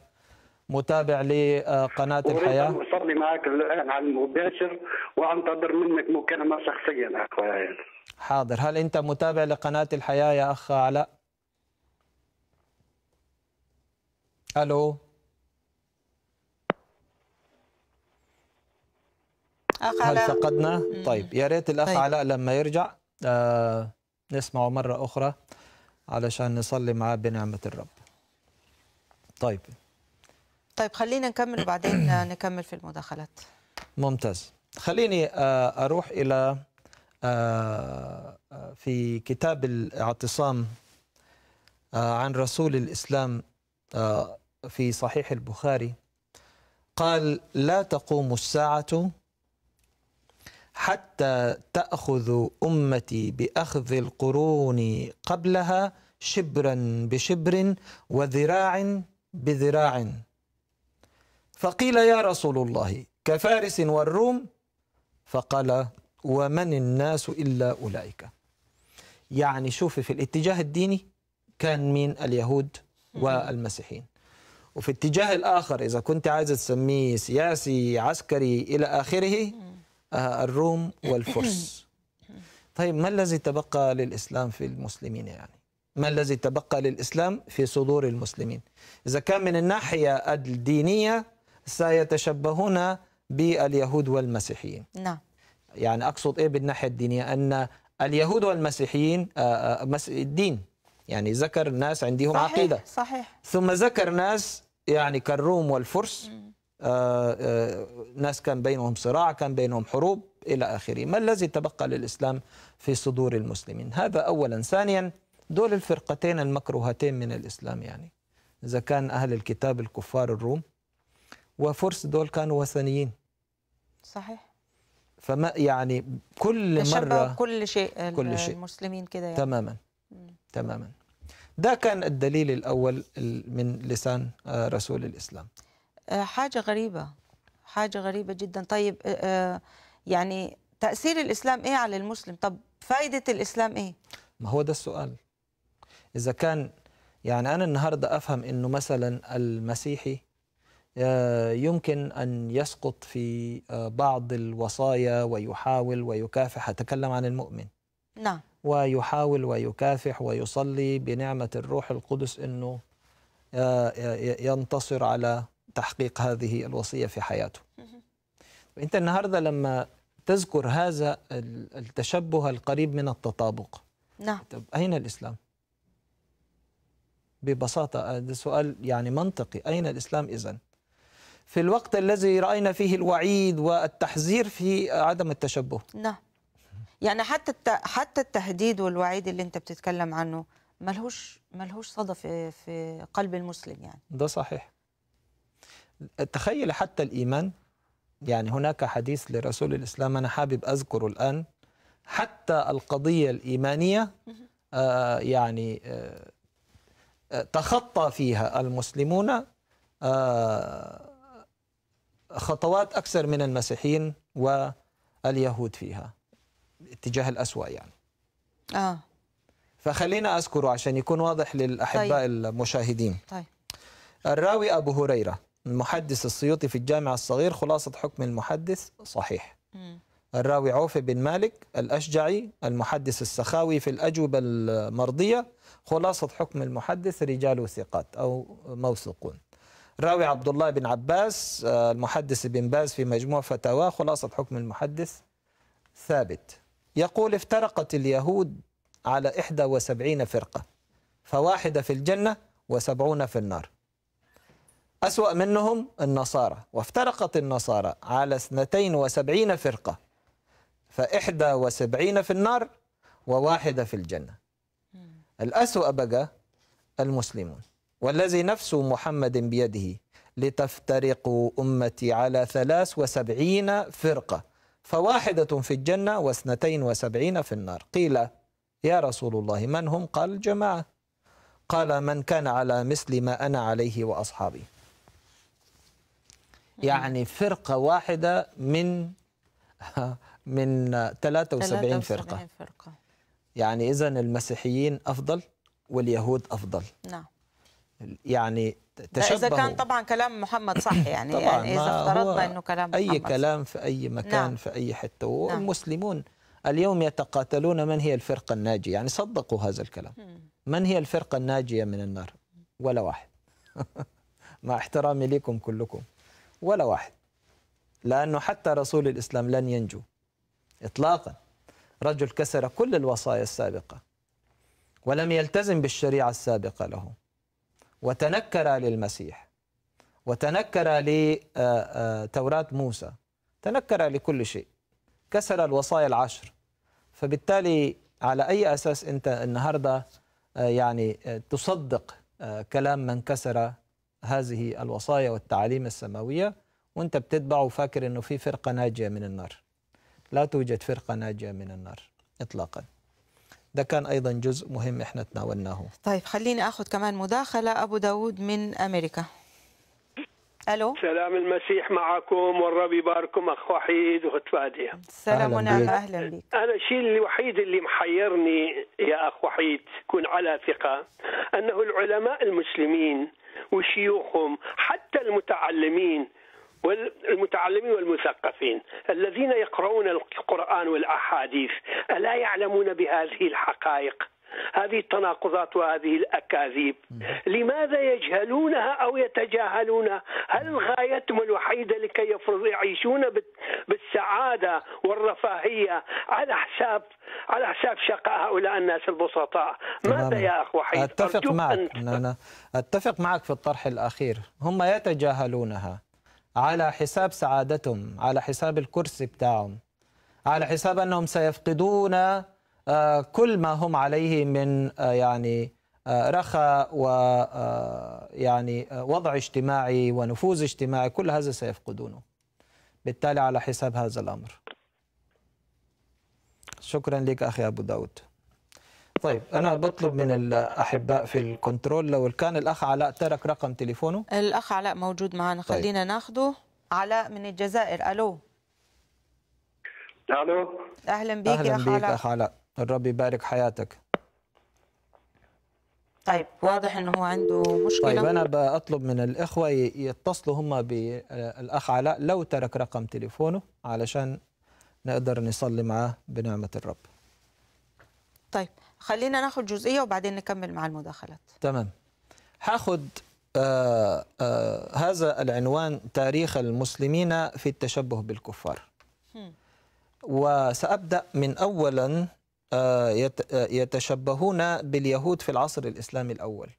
متابع لقناه آه، الحياه؟
اصلي معك الان على المباشر وانتظر منك مكالمه شخصيا اخويا
حاضر هل انت متابع لقناه الحياه يا اخ علاء؟ الو
اخ هل فقدنا؟ طيب يا
ريت الاخ طيب. علاء لما يرجع آه نسمعه مرة أخرى علشان نصلي معاه بنعمة الرب طيب
طيب خلينا نكمل وبعدين (clears throat) نكمل في المداخلات
ممتاز خليني آه، أروح إلى آه، آه، في كتاب الاعتصام عن رسول الإسلام في صحيح البخاري قال لا تقوم الساعة حتى تأخذ أمتي بأخذ القرون قبلها شبرا بشبر وذراع بذراع فقيل يا رسول الله كفارس والروم فقال ومن الناس إلا أولئك يعني شوف في الاتجاه الديني كان مين اليهود والمسيحيين وفي الاتجاه الآخر إذا كنت عايز تسميه سياسي عسكري إلى آخره الروم والفرس (coughs) طيب ما الذي تبقى للإسلام في المسلمين يعني ما الذي تبقى للإسلام في صدور المسلمين إذا كان من الناحية الدينية سيتشبهون باليهود والمسيحيين نعم يعني أقصد إيه بالناحية الدينية أن اليهود والمسيحيين آه، آه، الدين يعني ذكر ناس عندهم صحيح عقيدة صحيح ثم ذكر ناس يعني كالروم والفرس م. آه، آه، ناس كان بينهم صراع كان بينهم حروب إلى آخره ما الذي تبقى للإسلام في صدور المسلمين هذا أولا ثانيا دول الفرقتين المكروهتين من الإسلام يعني إذا كان أهل الكتاب الكفار الروم وفرس دول كانوا وثنيين صحيح فما يعني كل مرة كل
شيء كل شيء المسلمين كده يعني. تماما
تماما ده كان الدليل الأول من لسان آه، رسول الإسلام
آه، حاجة غريبة حاجة غريبة جدا طيب آه، آه، يعني تأثير الإسلام إيه على المسلم طب فايدة الإسلام إيه
ما هو ده السؤال إذا كان يعني أنا النهاردة أفهم أنه مثلا المسيحي يمكن أن يسقط في بعض الوصايا ويحاول ويكافح أتكلم عن المؤمن نعم ويحاول ويكافح ويصلي بنعمة الروح القدس أنه ينتصر على تحقيق هذه الوصية في حياته أنت النهاردة لما تذكر هذا التشبه القريب من التطابق نعم طب أين الإسلام؟ ببساطة هذا آه، سؤال يعني منطقي أين الإسلام إذن؟ في الوقت الذي رأينا فيه الوعيد والتحذير في عدم التشبه
نعم يعني حتى الت... حتى التهديد والوعيد اللي انت بتتكلم عنه ملهوش ملهوش صدى في في قلب المسلم يعني
ده صحيح تخيل حتى الإيمان يعني هناك حديث لرسول الإسلام أنا حابب أذكره الآن حتى القضية الإيمانية آه، يعني آه، آه، تخطى فيها المسلمون خطوات أكثر من المسيحيين واليهود فيها اتجاه الأسوأ يعني آه. فخلينا أذكره عشان يكون واضح للأحباء طيب. المشاهدين طيب. الراوي أبو هريرة المحدث السيوطي في الجامع الصغير خلاصة حكم المحدث صحيح الراوي عوف بن مالك الأشجعي المحدث السخاوي في الأجوبة المرضية خلاصة حكم المحدث رجال ثقات أو موثوقون راوي عبد الله بن عباس المحدث بن باز في مجموع فتاواه خلاصة حكم المحدث ثابت يقول افترقت اليهود على 71 فرقة فواحدة في الجنة وسبعون في النار أسوأ منهم النصارى وافترقت النصارى على 72 فرقة فإحدى وسبعين في النار وواحدة في الجنة الأسوأ بقى المسلمون والذي نفس محمد بيده لتفترقوا أمتي على ثلاث وسبعين فرقة فواحدة في الجنة واثنتين وسبعين في النار قيل يا رسول الله من هم قال الجماعة قال من كان على مثل ما أنا عليه وأصحابي يعني فرقة واحدة من (laughs) من 73 فرقة, فرقة. يعني إذا المسيحيين أفضل واليهود أفضل نعم يعني تشبهوا إذا كان
طبعا كلام محمد صح (coughs) يعني, طبعاً يعني إذا افترضنا أنه كلام محمد أي كلام
في أي مكان نعم. في أي حتة نعم. والمسلمون نعم. اليوم يتقاتلون من هي الفرقة الناجية يعني صدقوا هذا الكلام من هي الفرقة الناجية من النار ولا واحد (laughs) مع احترامي لكم كلكم ولا واحد لأنه حتى رسول الإسلام لن ينجو إطلاقا رجل كسر كل الوصايا السابقة ولم يلتزم بالشريعة السابقة له وتنكر للمسيح وتنكر لتوراة آه، آه، موسى تنكر لكل شيء كسر الوصايا العشر فبالتالي على أي أساس أنت النهاردة آه، يعني تصدق كلام من كسر هذه الوصايا والتعاليم السماوية وانت بتتبع وفاكر انه في فرقة ناجية من النار لا توجد فرقة ناجية من النار اطلاقا ده كان ايضا جزء مهم احنا تناولناه
طيب خليني اخذ كمان مداخلة ابو داود من امريكا
الو سلام المسيح معكم والرب يباركم اخ وحيد واخت فاديه
سلام ونعم اهلا بك
انا الشيء الوحيد اللي محيرني يا اخ وحيد كن على ثقه انه العلماء المسلمين وشيوخهم حتى المتعلمين والمتعلمين والمثقفين الذين يقرؤون القرآن والأحاديث ألا يعلمون بهذه الحقائق هذه التناقضات وهذه الأكاذيب لماذا يجهلونها أو يتجاهلونها هل غايتهم الوحيدة لكي يفرض يعيشون بالسعادة والرفاهية على حساب على حساب شقاء هؤلاء الناس البسطاء
ماذا نعم. يا أخ وحيد أتفق معك أنا أتفق معك في الطرح الأخير هم يتجاهلونها على حساب سعادتهم على حساب الكرسي بتاعهم على حساب أنهم سيفقدون آه، كل ما هم عليه من آه، يعني آه، رخاء و يعني وضع اجتماعي ونفوذ اجتماعي كل هذا سيفقدونه بالتالي على حساب هذا الأمر شكرا لك أخي أبو داود طيب انا بطلب من الاحباء في الكنترول لو كان الاخ علاء ترك رقم تليفونه
الاخ علاء موجود معنا طيب. خلينا طيب. ناخده علاء من الجزائر الو الو اهلا بيك اهلا يا بيك اخ
علاء الرب يبارك حياتك طيب واضح انه هو عنده مشكله طيب انا بطلب من الاخوه يتصلوا هم بالاخ علاء لو ترك رقم تليفونه علشان نقدر نصلي معاه بنعمه الرب
طيب خلينا ناخد جزئيه وبعدين نكمل مع المداخلات
تمام هاخد آه آه هذا العنوان تاريخ المسلمين في التشبه بالكفار وسأبدأ من أولا آه، آه، يتشبهون باليهود في العصر الإسلامي الأول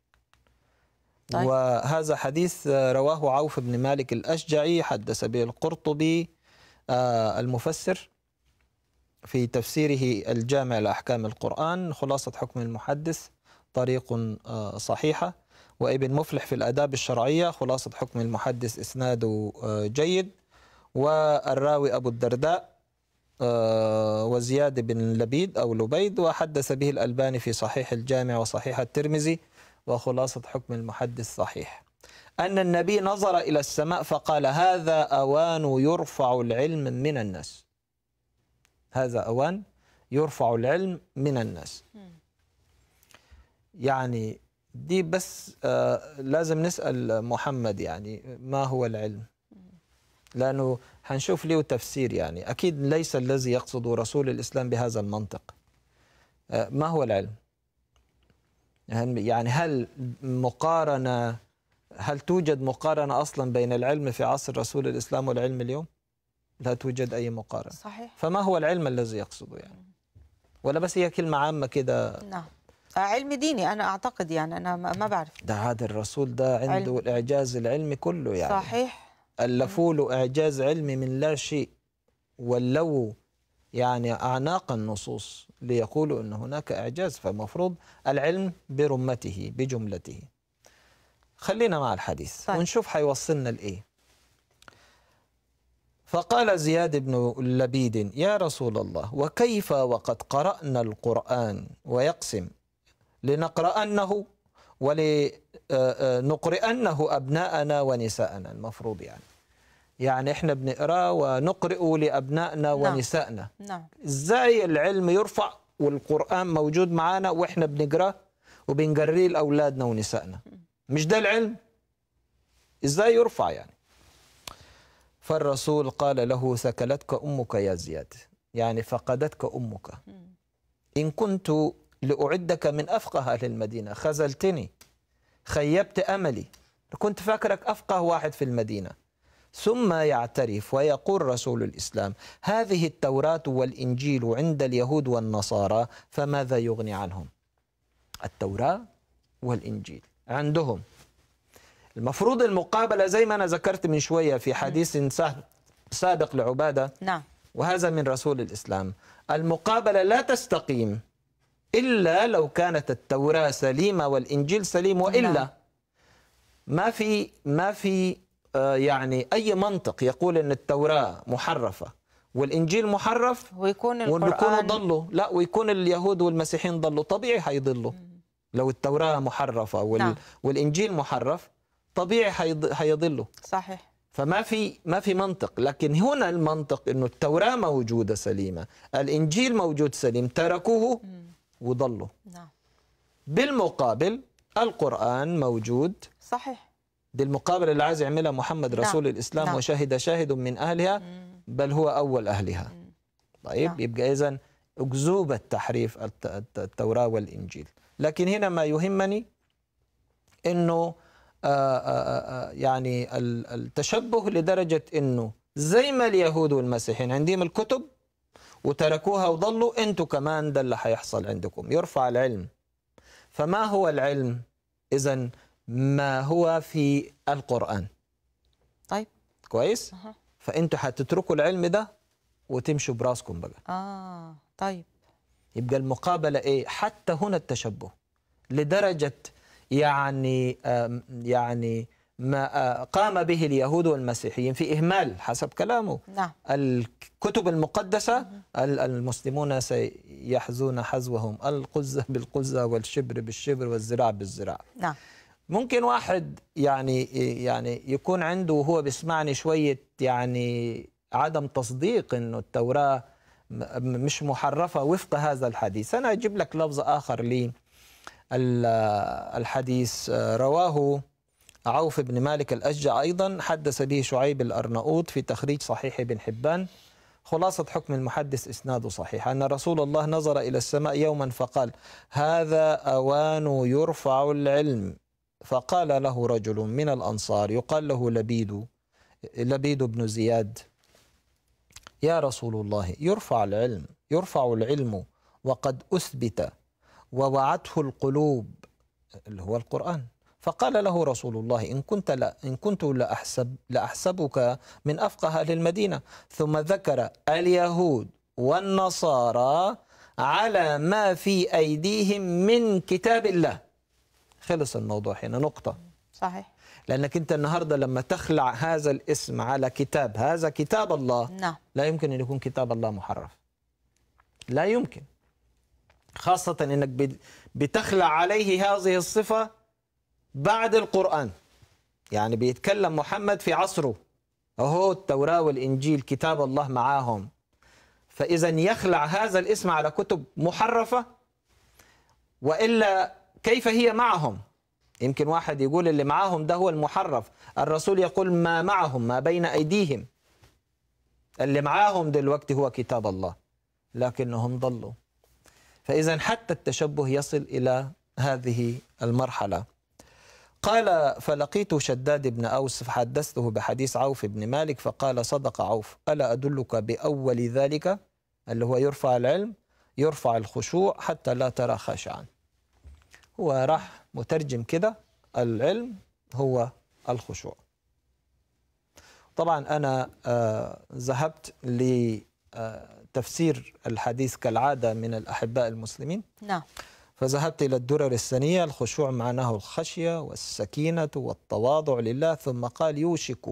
طيب. وهذا حديث رواه عوف بن مالك الأشجعي حدث به القرطبي آه، المفسر في تفسيره الجامع لأحكام القرآن خلاصة حكم المحدث طريق صحيحة وابن مفلح في الآداب الشرعية خلاصة حكم المحدث إسناده جيد والراوي أبو الدرداء آه، وزياد بن لبيد أو لبيد وحدث به الألباني في صحيح الجامع وصحيح الترمذي وخلاصة حكم المحدث صحيح أن النبي نظر إلى السماء فقال هذا أوان يرفع العلم من الناس هذا أوان يرفع العلم من الناس يعني دي بس آه لازم نسأل محمد يعني ما هو العلم لأنه هنشوف له تفسير يعني أكيد ليس الذي يقصد رسول الإسلام بهذا المنطق آه، ما هو العلم؟ يعني هل مقارنة هل توجد مقارنة أصلا بين العلم في عصر رسول الإسلام والعلم اليوم؟ لا توجد أي مقارنة صحيح فما هو العلم الذي يقصده يعني؟ ولا بس هي كلمة عامة كده
نعم آه، علم ديني انا اعتقد يعني انا ما بعرف
ده هذا الرسول ده عنده علم. الاعجاز العلمي كله يعني صحيح اللفول إعجاز علمي من لا شيء ولوا يعني أعناق النصوص ليقولوا أن هناك إعجاز فالمفروض العلم برمته بجملته خلينا مع الحديث طيب. ونشوف هيوصلنا لإيه فقال زياد بن لبيد يا رسول الله وكيف وقد قرأنا القرآن ويقسم لنقرأنه ولي آه، آه، نقرئنه أبناءنا ونساءنا المفروض يعني يعني احنا بنقراه ونقرئه لأبنائنا نعم. ونسائنا نعم. ازاي العلم يرفع والقرآن موجود معانا واحنا بنقراه وبنقريه لأولادنا ونسائنا مش ده العلم ازاي يرفع يعني فالرسول قال له ثكلتك أمك يا زياد يعني فقدتك أمك إن كنت لأعدك من أفقه أهل المدينة خزلتني خيبت أملي كنت فاكرك أفقه واحد في المدينة ثم يعترف ويقول رسول الإسلام هذه التوراة والإنجيل عند اليهود والنصارى فماذا يغني عنهم التوراة والإنجيل عندهم المفروض المقابلة زي ما أنا ذكرت من شوية في حديث سابق لعبادة نعم وهذا من رسول الإسلام المقابلة لا تستقيم إلا لو كانت التوراة سليمة والإنجيل سليم وإلا نعم. ما في ما في آه، يعني أي منطق يقول أن التوراة محرفة والانجيل محرف ويكون القران ضلوا لا ويكون اليهود والمسيحيين ضلوا طبيعي حيضلوا لو التوراه محرفه وال نعم. والانجيل محرف طبيعي حيضلوا صحيح فما في ما في منطق لكن هنا المنطق انه التوراه موجوده سليمه الانجيل موجود سليم تركوه مم. وضلوا نعم بالمقابل القرآن موجود صحيح دي المقابلة اللي عايز يعملها محمد نعم. رسول نعم. الإسلام نعم. وشهد شاهد من أهلها مم. بل هو أول أهلها مم. طيب نعم. يبقى إذا أكذوبة تحريف التوراة والإنجيل لكن هنا ما يهمني أنه آآ آه، آآ آه، آه، يعني التشبه لدرجة أنه زي ما اليهود والمسيحيين عندهم الكتب وتركوها وضلوا انتوا كمان ده اللي هيحصل عندكم يرفع العلم فما هو العلم اذا ما هو في القران طيب كويس أه. فانتوا هتتركوا العلم ده وتمشوا براسكم بقى
اه طيب
يبقى المقابله ايه حتى هنا التشبه لدرجه يعني يعني ما آه، قام به اليهود والمسيحيين في إهمال حسب كلامه نعم. الكتب المقدسة المسلمون سيحزون حزوهم القزة بالقزة والشبر بالشبر والزراع بالزراع نعم. ممكن واحد يعني يعني يكون عنده وهو بيسمعني شوية يعني عدم تصديق انه التوراة مش محرفة وفق هذا الحديث أنا أجيب لك لفظ آخر لي الحديث آه، رواه عوف بن مالك الأشجع أيضا حدث به شعيب الأرناؤوط في تخريج صحيح ابن حبان خلاصة حكم المحدث إسناده صحيح أن رسول الله نظر إلى السماء يوما فقال هذا أوان يرفع العلم فقال له رجل من الأنصار يقال له لبيد لبيد بن زياد يا رسول الله يرفع العلم يرفع العلم وقد أثبت ووعته القلوب اللي هو القرآن فقال له رسول الله إن كنت لا إن كنت لأحسب لأحسبك من أفقه أهل المدينة ثم ذكر اليهود والنصارى على ما في أيديهم من كتاب الله خلص الموضوع هنا نقطة صحيح لأنك أنت النهاردة لما تخلع هذا الاسم على كتاب هذا كتاب الله نعم. لا يمكن أن يكون كتاب الله محرف لا يمكن خاصة أنك بتخلع عليه هذه الصفة بعد القرآن يعني بيتكلم محمد في عصره أهو التوراة والإنجيل كتاب الله معاهم فإذا يخلع هذا الاسم على كتب محرفة وإلا كيف هي معهم يمكن واحد يقول اللي معاهم ده هو المحرف الرسول يقول ما معهم ما بين أيديهم اللي معاهم دلوقتي هو كتاب الله لكنهم ضلوا فإذا حتى التشبه يصل إلى هذه المرحلة قال فلقيت شداد بن أوس فحدثته بحديث عوف بن مالك فقال صدق عوف ألا أدلك بأول ذلك اللي هو يرفع العلم يرفع الخشوع حتى لا ترى خاشعا هو راح مترجم كده العلم هو الخشوع طبعا أنا آه، ذهبت لتفسير الحديث كالعادة من الأحباء المسلمين نعم فذهبت إلى الدرر الثانية الخشوع معناه الخشية والسكينة والتواضع لله ثم قال يوشك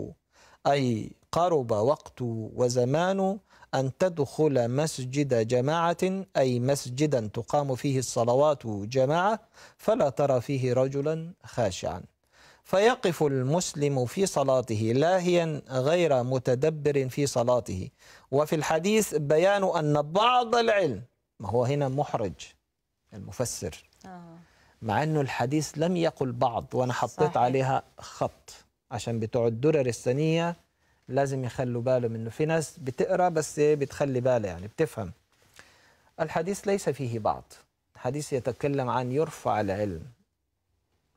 أي قرب وقت وزمان أن تدخل مسجد جماعة أي مسجدا تقام فيه الصلوات جماعة فلا ترى فيه رجلا خاشعا فيقف المسلم في صلاته لاهيا غير متدبر في صلاته وفي الحديث بيان أن بعض العلم ما هو هنا محرج المفسر آه. مع أنه الحديث لم يقل بعض وأنا حطيت صحيح. عليها خط عشان بتوع الدرر السنية لازم يخلوا باله منه في ناس بتقرأ بس بتخلي بالها يعني بتفهم الحديث ليس فيه بعض الحديث يتكلم عن يرفع العلم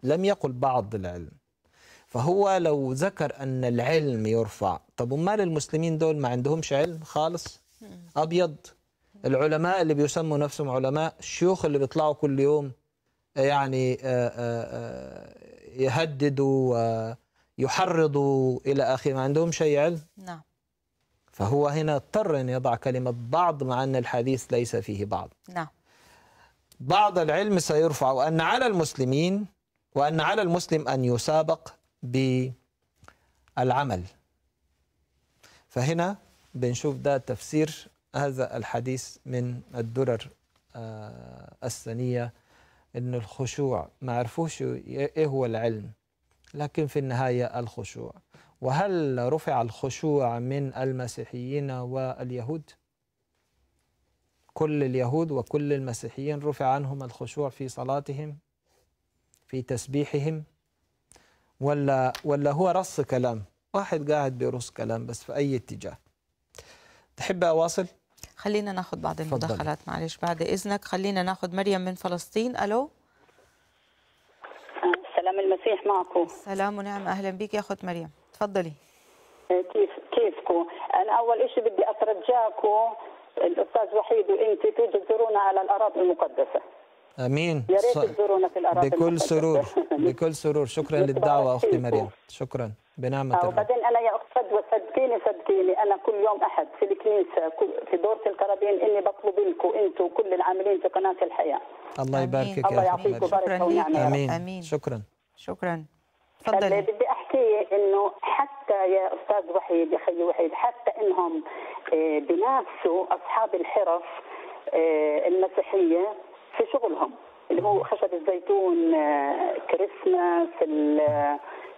لم يقل بعض العلم فهو لو ذكر أن العلم يرفع طب امال للمسلمين دول ما عندهمش علم خالص أبيض العلماء اللي بيسموا نفسهم علماء الشيوخ اللي بيطلعوا كل يوم آه، يعني آه، آه، يهددوا ويحرضوا إلى آخره ما عندهم شيء علم نعم فهو هنا اضطر أن يضع كلمة بعض مع أن الحديث ليس فيه بعض نعم بعض العلم سيرفع وأن على المسلمين وأن على المسلم أن يسابق بالعمل فهنا بنشوف ده تفسير هذا الحديث من الدرر آه، السنية إن الخشوع ما عرفوش إيه هو العلم لكن في النهاية الخشوع وهل رفع الخشوع من المسيحيين واليهود؟ كل اليهود وكل المسيحيين رفع عنهم الخشوع في صلاتهم في تسبيحهم ولا ولا هو رص كلام واحد قاعد بيرص كلام بس في أي اتجاه تحب أواصل؟
خلينا ناخذ بعض المداخلات معلش بعد اذنك خلينا ناخذ مريم من فلسطين الو سلام المسيح معكم سلام ونعم اهلا بك يا اخت مريم تفضلي آه، كيف كيفكم انا اول شيء بدي اترجاكم
الاستاذ وحيد وانت تزورونا على الاراضي المقدسه
امين يا ريت
تزورونا في الاراضي بكل المقدسة. سرور
(laughs) بكل سرور شكرا للدعوه اختي مريم شكرا بنعمة الله وبعدين أنا يا أخت فدوى صدقيني صدقيني أنا كل يوم أحد في الكنيسة
في دورة القرابين إني بطلب لكم أنتم كل العاملين في قناة الحياة
الله يباركك فيك يا الله يعطيكم بركة ونعمة آمين. آمين شكرا شكرا
تفضلي اللي بدي احكيه انه حتى يا استاذ وحيد يا خي وحيد حتى انهم آه، بينافسوا اصحاب الحرف آه، المسيحيه في شغلهم اللي هو خشب الزيتون آه، كريسماس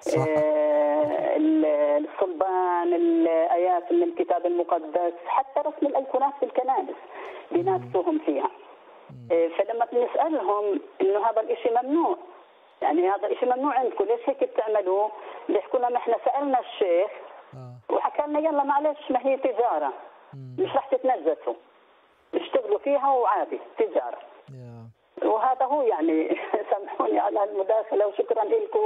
صح. آه، الصلبان الآيات من الكتاب المقدس حتى رسم الأيقونات في الكنائس بينافسوهم فيها آه، فلما بنسألهم إنه هذا الشيء ممنوع يعني هذا الشيء ممنوع عندكم ليش هيك بتعملوه بيحكوا لنا إحنا سألنا الشيخ آه. وحكى لنا يلا معلش ما هي تجارة مش رح تتنجسوا اشتغلوا فيها وعادي تجارة وهذا هو يعني (laughs) سامحوني على المداخله وشكرا لكم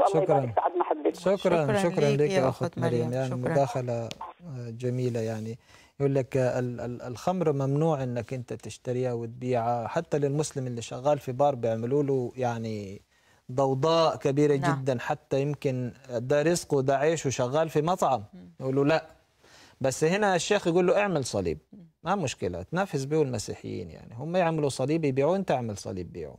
والله شكرا
محبتكم شكرا شكرا, شكرا لك يا اخت مريم يعني مداخله آه، جميله يعني يقول لك آه، الخمر ممنوع انك انت تشتريها وتبيعها حتى للمسلم اللي شغال في بار بيعملوا له يعني ضوضاء كبيره نعم. جدا حتى يمكن ده رزقه ده عيشه شغال في مطعم يقول له لا بس هنا الشيخ يقول له اعمل صليب ما مشكله تنافس به المسيحيين يعني هم يعملوا صليب يبيعوه انت اعمل صليب بيعوا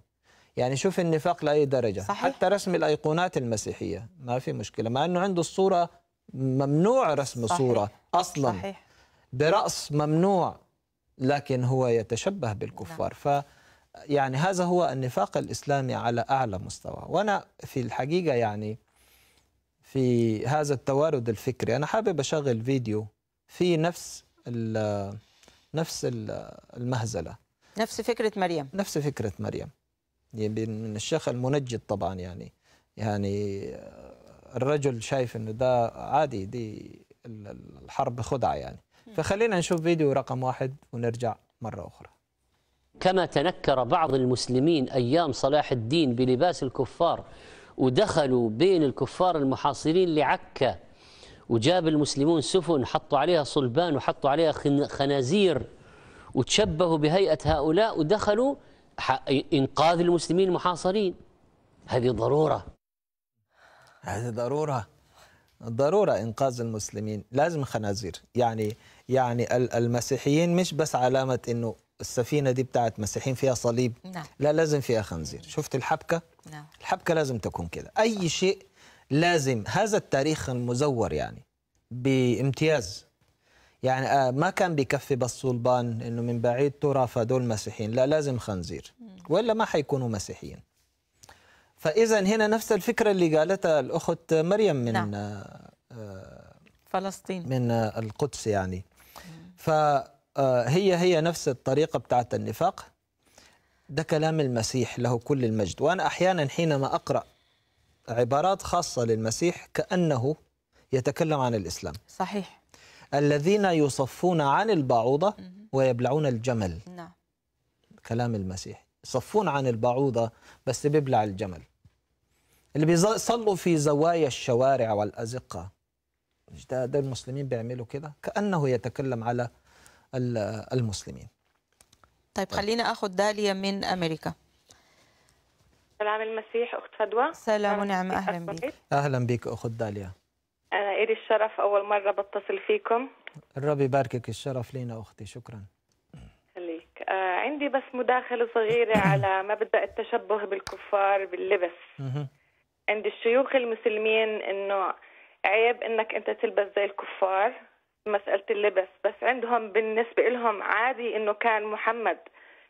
يعني شوف النفاق لاي درجه صحيح. حتى رسم الايقونات المسيحيه ما في مشكله مع انه عنده الصوره ممنوع رسم صحيح. صوره اصلا صحيح. براس ممنوع لكن هو يتشبه بالكفار نعم. ف يعني هذا هو النفاق الاسلامي على اعلى مستوى وانا في الحقيقه يعني في هذا التوارد الفكري انا حابب اشغل فيديو في نفس نفس المهزله
نفس فكره مريم
نفس فكره مريم يعني من الشيخ المنجد طبعا يعني يعني آه، الرجل شايف انه ده عادي دي الحرب خدعه يعني فخلينا نشوف فيديو رقم واحد ونرجع مره اخرى كما تنكر بعض المسلمين ايام صلاح الدين بلباس الكفار ودخلوا بين الكفار المحاصرين لعكه
وجاب المسلمون سفن حطوا عليها صلبان وحطوا عليها خنازير وتشبهوا بهيئة هؤلاء ودخلوا إنقاذ المسلمين المحاصرين
هذه ضرورة هذه ضرورة ضرورة إنقاذ المسلمين لازم خنازير يعني يعني المسيحيين مش بس علامة إنه السفينة دي بتاعت مسيحيين فيها صليب نعم. لا لازم فيها خنزير شفت الحبكة نعم. الحبكة لازم تكون كده أي شيء لازم هذا التاريخ المزور يعني بامتياز يعني آه، ما كان بكفي بس صلبان انه من بعيد ترى فدول مسيحيين لا لازم خنزير والا ما حيكونوا مسيحيين فاذا هنا نفس الفكره اللي قالتها الاخت مريم من نعم. آه، فلسطين من القدس يعني فهي آه، هي نفس الطريقه بتاعت النفاق ده كلام المسيح له كل المجد وانا احيانا حينما اقرا عبارات خاصة للمسيح كأنه يتكلم عن الإسلام صحيح الذين يصفون عن البعوضة ويبلعون الجمل نعم كلام المسيح يصفون عن البعوضة بس بيبلع الجمل اللي بيصلوا في زوايا الشوارع والأزقة ده, ده المسلمين بيعملوا كده كأنه يتكلم على المسلمين
طيب, طيب. خلينا أخذ داليا من أمريكا سلام المسيح اخت فدوى سلام ونعم اهلا بك
اهلا بك اخت داليا
انا الي الشرف اول مره بتصل فيكم
الرب يباركك الشرف لينا اختي شكرا
خليك آه عندي بس مداخله صغيره (coughs) على مبدا التشبه بالكفار باللبس عند الشيوخ المسلمين انه عيب انك انت تلبس زي الكفار مساله اللبس بس عندهم بالنسبه لهم عادي انه كان محمد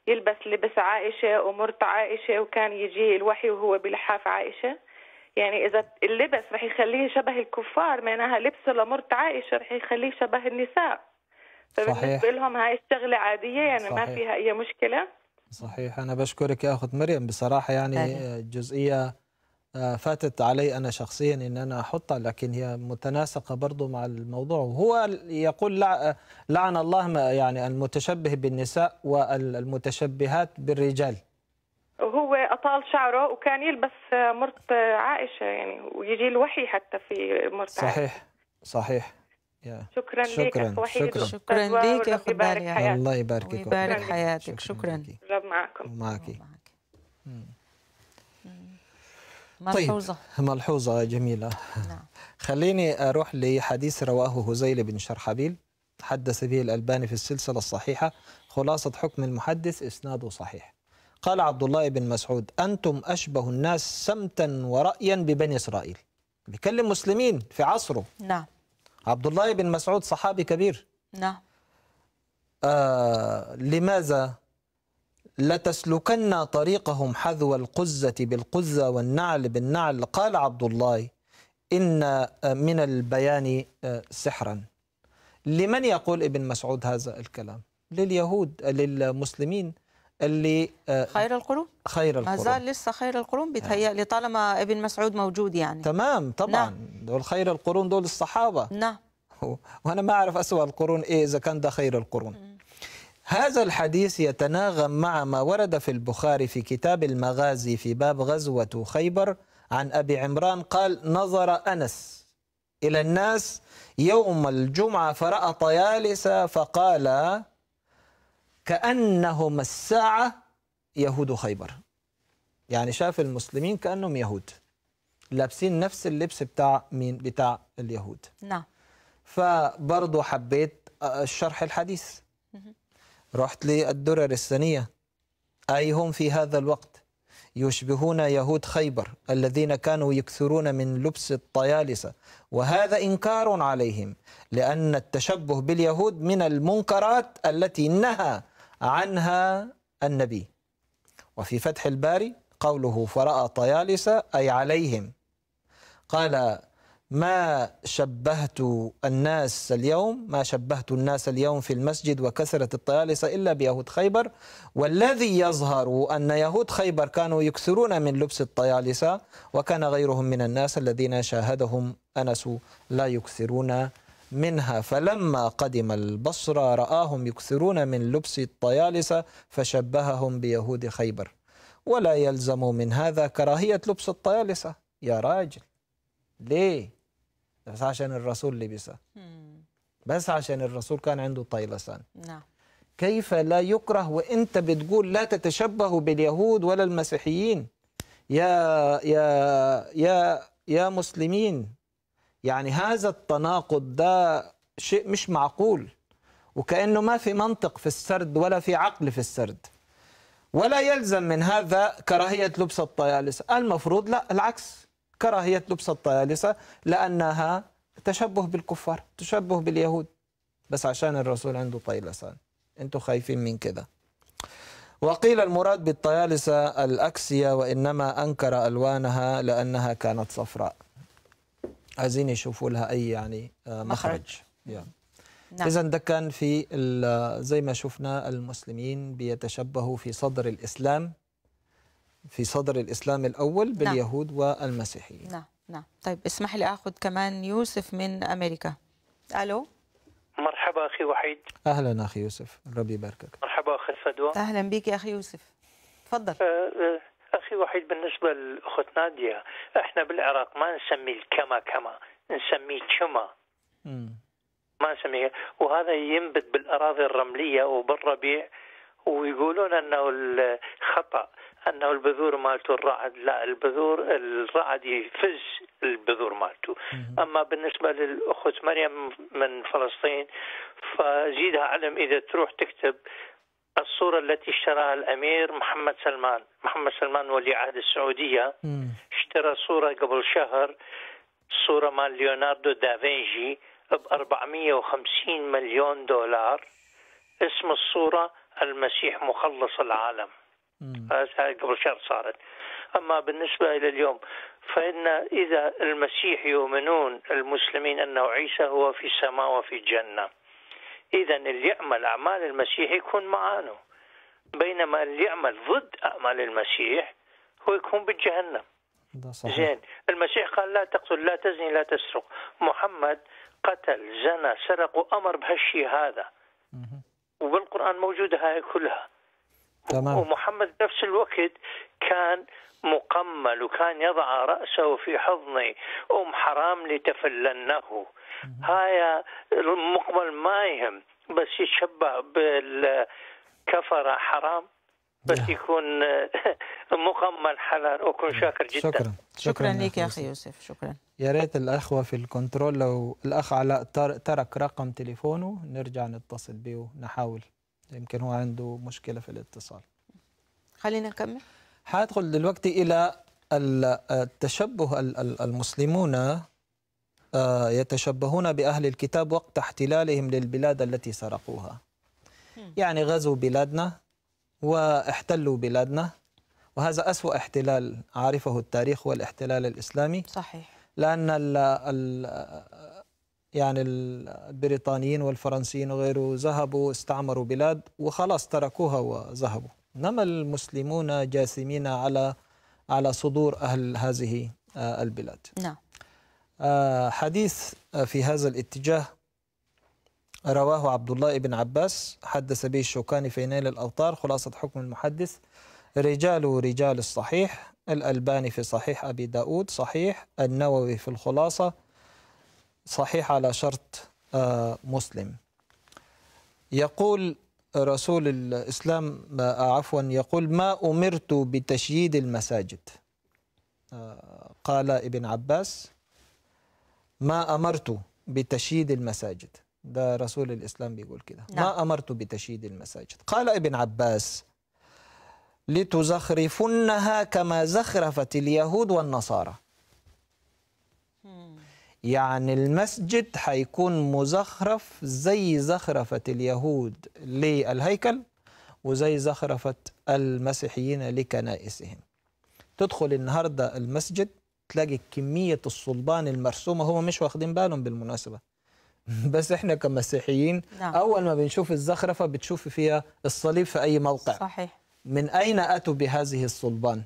يلبس لبس عائشة ومرت عائشة وكان يجي الوحي وهو بلحاف عائشة يعني إذا اللبس رح يخليه شبه الكفار معناها لبسه لمرت عائشة رح يخليه شبه النساء فبالنسبة لهم هاي الشغلة عادية يعني صحيح. ما فيها أي مشكلة
صحيح أنا بشكرك يا أخت مريم بصراحة يعني جزئية آه، فاتت علي أنا شخصيا أن أنا أحطها لكن هي متناسقة برضو مع الموضوع وهو يقول لعن الله يعني المتشبه بالنساء والمتشبهات بالرجال
هو أطال شعره وكان يلبس مرت عائشة يعني ويجي الوحي حتى في مرت صحيح عائشة.
صحيح شكرا, شكرا لك شكرا شكرا
ليك يا الله يبارك فيك
ويبارك حياتك شكرا, شكرا. رب معكم معك طيب، ملحوظة طيب ملحوظة جميلة نعم. (laughs) خليني أروح لحديث رواه هزيل بن شرحبيل حدث به الألباني في السلسلة الصحيحة خلاصة حكم المحدث إسناده صحيح قال عبد الله بن مسعود أنتم أشبه الناس سمتا ورأيا ببني إسرائيل بيكلم مسلمين في عصره نعم عبد الله بن مسعود صحابي كبير نعم آه لماذا لتسلكن طريقهم حذو القزة بالقزة والنعل بالنعل قال عبد الله إن آه، من البيان آه، سحرا لمن يقول ابن مسعود هذا الكلام لليهود آه، للمسلمين اللي خير القرون خير القرون ما زال
لسه خير القرون بيتهيألي طالما ابن مسعود موجود يعني
تمام طبعا نعم. دول خير القرون دول الصحابة نعم (laughs) وأنا ما أعرف أسوأ القرون إيه إذا كان ده خير القرون هذا الحديث يتناغم مع ما ورد في البخاري في كتاب المغازي في باب غزوة خيبر عن أبي عمران قال نظر أنس إلى الناس يوم الجمعة فرأى طيالسة فقال كأنهم الساعة يهود خيبر يعني شاف المسلمين كأنهم يهود لابسين نفس اللبس بتاع مين بتاع اليهود نعم فبرضه حبيت الشرح آه، الحديث رحت للدرر الثانية أي هم في هذا الوقت يشبهون يهود خيبر الذين كانوا يكثرون من لبس الطيالسة وهذا إنكار عليهم لأن التشبه باليهود من المنكرات التي نهى عنها النبي وفي فتح الباري قوله فرأى طيالسة أي عليهم قال ما شبهت الناس اليوم ما شبهت الناس اليوم في المسجد وكثرة الطيالسة إلا بيهود خيبر والذي يظهر أن يهود خيبر كانوا يكثرون من لبس الطيالسة وكان غيرهم من الناس الذين شاهدهم أنس لا يكثرون منها فلما قدم البصرة رآهم يكثرون من لبس الطيالسة فشبههم بيهود خيبر ولا يلزم من هذا كراهية لبس الطيالسة يا راجل ليه بس عشان الرسول لبسه بس عشان الرسول كان عنده طيلسان نعم كيف لا يكره وانت بتقول لا تتشبه باليهود ولا المسيحيين يا يا يا يا مسلمين يعني هذا التناقض ده شيء مش معقول وكانه ما في منطق في السرد ولا في عقل في السرد ولا يلزم من هذا كراهيه لبس الطيالسه المفروض لا العكس كراهية لبس الطيالسة لأنها تشبه بالكفار تشبه باليهود بس عشان الرسول عنده طيلسان أنتم خايفين من كده وقيل المراد بالطيالسة الأكسية وإنما أنكر ألوانها لأنها كانت صفراء عايزين يشوفوا لها أي يعني آه، مخرج, مخرج. نعم. إذا ده كان في زي ما شفنا المسلمين بيتشبهوا في صدر الإسلام في صدر الإسلام الأول نعم. باليهود نعم. والمسيحيين
نعم نعم طيب اسمح لي أخذ كمان يوسف من أمريكا ألو
مرحبا أخي وحيد
أهلا أخي يوسف ربي يباركك
مرحبا أخي فدوى
أهلا بك يا أخي يوسف
تفضل أه، أه، أخي وحيد بالنسبة لأخت نادية إحنا بالعراق ما نسمي الكما كما نسميه كما ما نسميه وهذا ينبت بالأراضي الرملية وبالربيع ويقولون أنه الخطأ انه البذور مالته الرعد لا البذور الرعد يفز البذور مالته اما بالنسبه للاخت مريم من فلسطين فزيدها علم اذا تروح تكتب الصورة التي اشتراها الأمير محمد سلمان محمد سلمان ولي عهد السعودية اشترى صورة قبل شهر صورة مال ليوناردو دافنجي ب 450 مليون دولار اسم الصورة المسيح مخلص العالم قبل شهر صارت أما بالنسبة إلى اليوم فإن إذا المسيح يؤمنون المسلمين أنه عيسى هو في السماء وفي الجنة إذا اللي يعمل أعمال المسيح يكون معانه بينما اللي يعمل ضد أعمال المسيح هو يكون بالجهنم صحيح. زين المسيح قال لا تقتل لا تزني لا تسرق محمد قتل زنى سرق وأمر بهالشيء هذا وبالقرآن موجودة هاي كلها تمام. ومحمد نفس الوقت كان مقمل وكان يضع رأسه في حضن أم حرام لتفلنه هاي المقمل ما يهم بس يتشبه بالكفرة حرام بس يكون (laughs) مقمل حلال وكون
شاكر جدا شكرا شكرا, شكرا لك يا اخي
يوسف شكرا يا ريت الاخوه في الكنترول لو الاخ علاء ترك رقم تليفونه نرجع نتصل به ونحاول يمكن هو عنده مشكلة في الاتصال
خلينا نكمل
هدخل دلوقتي إلى التشبه المسلمون آه، يتشبهون بأهل الكتاب وقت احتلالهم للبلاد التي سرقوها يعني غزوا بلادنا واحتلوا بلادنا وهذا أسوأ احتلال عرفه التاريخ والاحتلال الإسلامي صحيح لأن ال ال يعني البريطانيين والفرنسيين وغيره ذهبوا استعمروا بلاد وخلاص تركوها وذهبوا انما المسلمون جاثمين على على صدور اهل هذه آه، البلاد نعم آه، حديث آه، في هذا الاتجاه رواه عبد الله بن عباس حدث به الشوكاني في نيل الأوطار خلاصة حكم المحدث رجال رجال الصحيح الألباني في صحيح أبي داود صحيح النووي في الخلاصة صحيح على شرط آه، مسلم يقول رسول الإسلام آه، عفوا يقول ما أمرت بتشييد المساجد آه، قال ابن عباس ما أمرت بتشييد المساجد ده رسول الإسلام بيقول كده نعم. ما أمرت بتشييد المساجد قال ابن عباس لتزخرفنها كما زخرفت اليهود والنصارى يعني المسجد حيكون مزخرف زي زخرفة اليهود للهيكل وزي زخرفة المسيحيين لكنائسهم تدخل النهاردة المسجد تلاقي كمية الصلبان المرسومة هم مش واخدين بالهم بالمناسبة (laughs) بس احنا كمسيحيين نعم. أول ما بنشوف الزخرفة بتشوف فيها الصليب في أي موقع صحيح. من أين أتوا بهذه الصلبان؟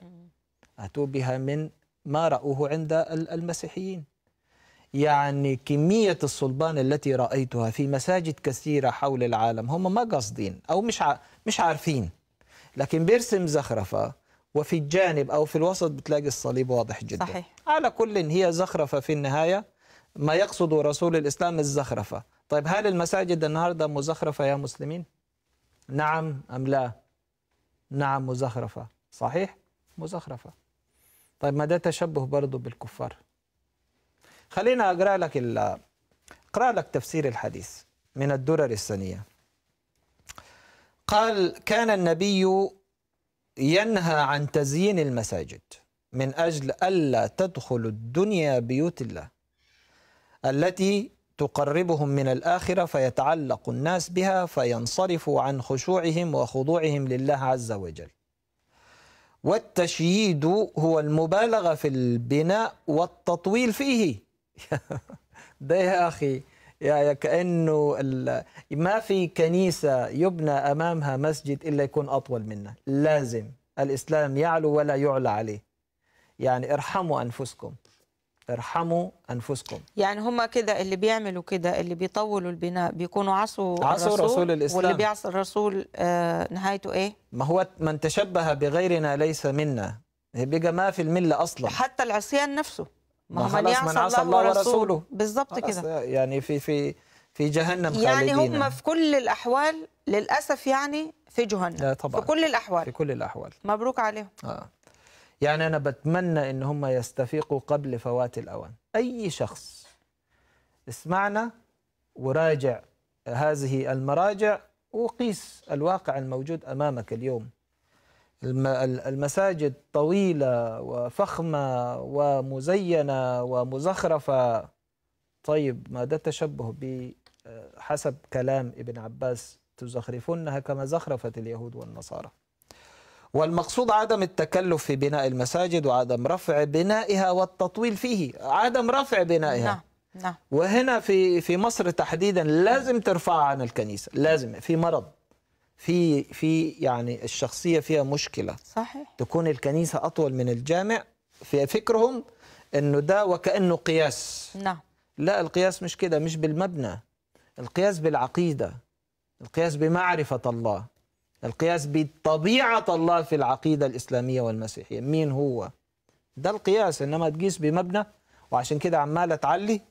أتوا بها من ما رأوه عند المسيحيين يعني كمية الصلبان التي رأيتها في مساجد كثيرة حول العالم هم ما قاصدين أو مش ع... مش عارفين لكن بيرسم زخرفة وفي الجانب أو في الوسط بتلاقي الصليب واضح جدا صحيح. على كل هي زخرفة في النهاية ما يقصد رسول الإسلام الزخرفة طيب هل المساجد النهاردة مزخرفة يا مسلمين؟ نعم أم لا؟ نعم مزخرفة صحيح؟ مزخرفة طيب ما ده تشبه برضه بالكفار خلينا اقرا لك اقرا لك تفسير الحديث من الدرر الثانيه قال كان النبي ينهى عن تزيين المساجد من اجل الا تدخل الدنيا بيوت الله التي تقربهم من الاخره فيتعلق الناس بها فينصرفوا عن خشوعهم وخضوعهم لله عز وجل والتشييد هو المبالغه في البناء والتطويل فيه (laughs) ده يا أخي يا كأنه ما في كنيسة يبنى أمامها مسجد إلا يكون أطول منه لازم الإسلام يعلو ولا يعلى عليه يعني ارحموا أنفسكم ارحموا انفسكم
يعني هم كده اللي بيعملوا كده اللي بيطولوا البناء بيكونوا عصوا عصوا الرسول رسول الاسلام واللي بيعصي الرسول آه نهايته ايه
ما هو من تشبه بغيرنا ليس منا بقى ما في المله اصلا حتى العصيان نفسه ما خلاص من عصى الله ورسوله بالظبط كده يعني في في في جهنم يعني هم في
كل الاحوال للاسف يعني
في جهنم لا طبعا في كل الاحوال في كل الاحوال
مبروك عليهم
آه. يعني انا بتمنى ان هم يستفيقوا قبل فوات الاوان اي شخص اسمعنا وراجع هذه المراجع وقيس الواقع الموجود امامك اليوم المساجد طويلة وفخمة ومزينة ومزخرفة طيب ما ده تشبه بحسب كلام ابن عباس تزخرفنها كما زخرفت اليهود والنصارى والمقصود عدم التكلف في بناء المساجد وعدم رفع بنائها والتطويل فيه عدم رفع بنائها نعم. نعم. وهنا في في مصر تحديدا لازم ترفع عن الكنيسة لازم في مرض في في يعني الشخصيه فيها مشكله صحيح تكون الكنيسه اطول من الجامع في فكرهم انه ده وكانه قياس نعم لا القياس مش كده مش بالمبنى القياس بالعقيده القياس بمعرفه الله القياس بطبيعه الله في العقيده الاسلاميه والمسيحيه مين هو ده القياس انما تقيس بمبنى وعشان كده عماله تعلي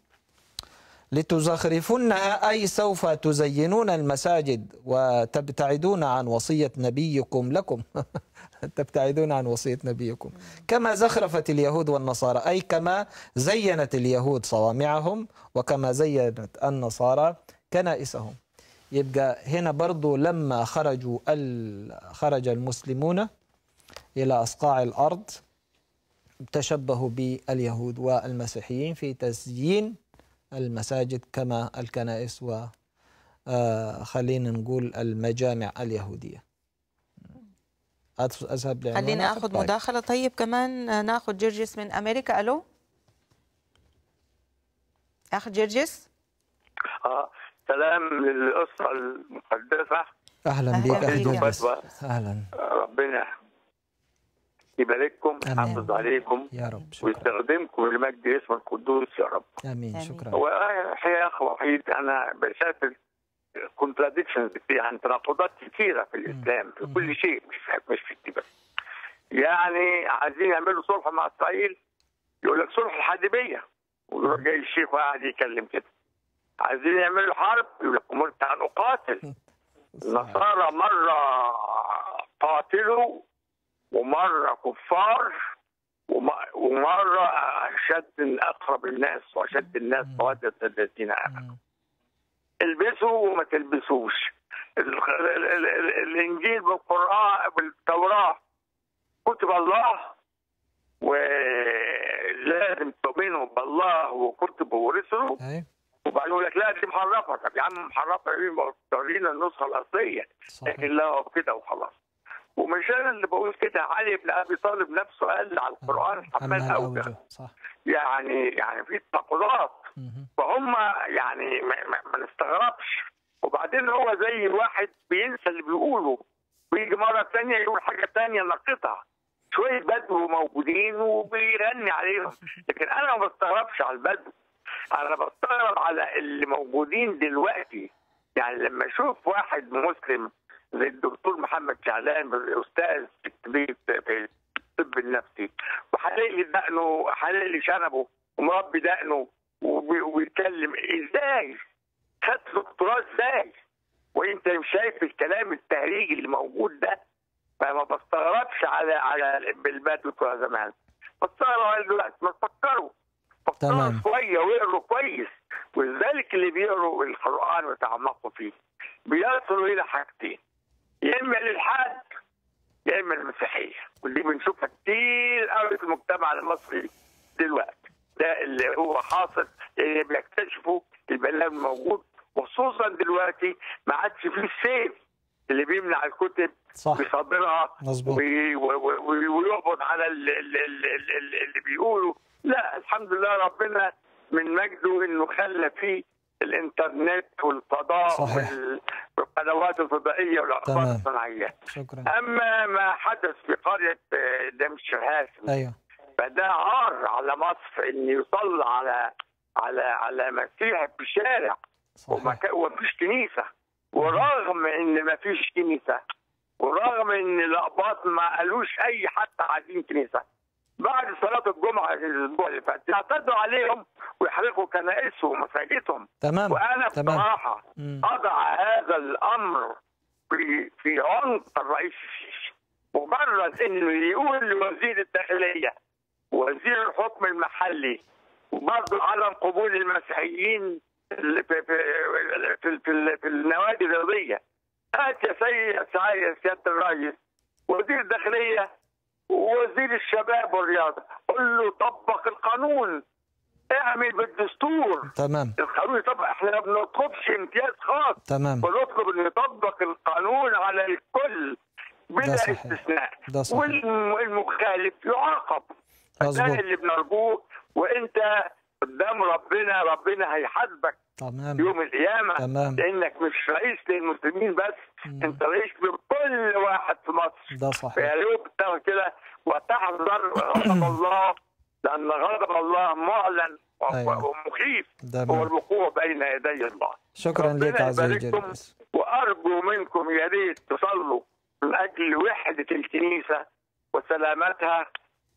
لتزخرفنها أي سوف تزينون المساجد وتبتعدون عن وصية نبيكم لكم (laughs) تبتعدون عن وصية نبيكم كما زخرفت اليهود والنصارى أي كما زينت اليهود صوامعهم وكما زينت النصارى كنائسهم يبقى هنا برضو لما خرجوا خرج المسلمون إلى أصقاع الأرض تشبهوا باليهود والمسيحيين في تزيين المساجد كما الكنائس و آه، خلينا نقول المجامع اليهودية أذهب خلينا أخذ طيب.
مداخلة طيب كمان ناخذ جرجس من أمريكا ألو أخ جرجس
آه. سلام للأسرة المقدسة
أهلا, بك أهلا بك أهلا, أهلا
ربنا يبارككم ويحافظ عليكم يا رب شكرا. ويستخدمكم لمجد اسم القدوس يا رب
امين, آمين. شكرا
وحقيقه اخ وحيد انا بسافر كونتراديكشنز يعني تناقضات كثيره في الاسلام في كل شيء مش في مش في التبقى. يعني عايزين يعملوا صلح مع اسرائيل يقول لك صلح الحديبيه ويروح جاي الشيخ وقاعد يتكلم كده عايزين يعملوا حرب يقول لك امور تعالوا قاتل
النصارى
مره قاتلوا ومره كفار ومره اشد اقرب الناس واشد الناس مواد الذين امنوا البسوا وما تلبسوش الانجيل بالقران بالتوراه كتب الله ولازم تؤمنوا بالله وكتبه ورسله وبعدين يقول لك لا دي محرفه طب يا عم محرفه ايه بتورينا النسخه الاصليه لكن لا كده وخلاص ومش انا اللي بقول كده علي بن ابي طالب نفسه قال على آه. القران حمال
اوجه صح
يعني يعني في تناقضات فهم يعني ما نستغربش وبعدين هو زي الواحد بينسى اللي بيقوله ويجي مره ثانيه يقول حاجه ثانيه ناقضها شويه بدو موجودين وبيغني عليهم (laughs) لكن انا ما بستغربش على البدو انا بستغرب على اللي موجودين دلوقتي يعني لما اشوف واحد مسلم زي الدكتور محمد شعلان الاستاذ الكبير في الطب النفسي لي دقنه لي شنبه ومربي دقنه وبيتكلم ازاي خد دكتوراه ازاي وانت مش شايف الكلام التهريجي اللي موجود ده فما بستغربش على على بالبات بتوع زمان بستغرب على دلوقتي ما تفكروا فكروا تمام. شويه واقروا كويس ولذلك اللي بيقروا القران ويتعمقوا فيه بيصلوا الى حاجتين يا اما الالحاد يا اما المسيحيه واللي بنشوفها كتير قوي في المجتمع المصري دلوقتي ده اللي هو حاصل اللي بيكتشفوا البلاد موجود وخصوصا دلوقتي ما عادش فيه سيف اللي بيمنع الكتب صح بيصدرها ويقبض على اللي, اللي, اللي بيقولوا لا الحمد لله ربنا من مجده انه خلى فيه الانترنت والفضاء صحيح. والقنوات الفضائيه والاخبار الصناعيه شكرا اما ما حدث في قريه آه، دمشق هاشم ايوه فده عار على مصر ان يصلى على على على مسيح في الشارع ومفيش كنيسه ورغم ان مفيش كنيسه ورغم ان الاقباط ما قالوش اي حتى عايزين كنيسه بعد صلاة الجمعة الأسبوع اللي فات يعتدوا عليهم ويحرقوا كنائسهم ومساجدهم تمام وأنا تمام. بصراحة أضع هذا الأمر في في عنق الرئيس الشيشي مجرد إنه يقول لوزير الداخلية وزير الحكم المحلي وبرضه عدم قبول المسيحيين في في في, في, في النوادي الرياضيه هات يا سيد يا سياده الرئيس وزير الداخليه وزير الشباب والرياضه قل له طبق القانون اعمل بالدستور تمام القانون طبق احنا ما بنطلبش امتياز خاص تمام بنطلب ان يطبق القانون على الكل بلا استثناء ده صحيح والمخالف يعاقب
ده
اللي
بنرجوه وانت قدام ربنا ربنا هيحاسبك تمام يوم القيامه تمام لانك مش رئيس للمسلمين بس مم. انت رئيس لكل واحد في مصر ده صحيح فيا ريت كده وتحذر غضب (clears throat) الله لان غضب الله معلن أيوة. ومخيف هو الوقوع بين يدي الله
شكرا لك عزيزي جلس.
وارجو منكم يا ريت تصلوا من اجل وحده الكنيسه وسلامتها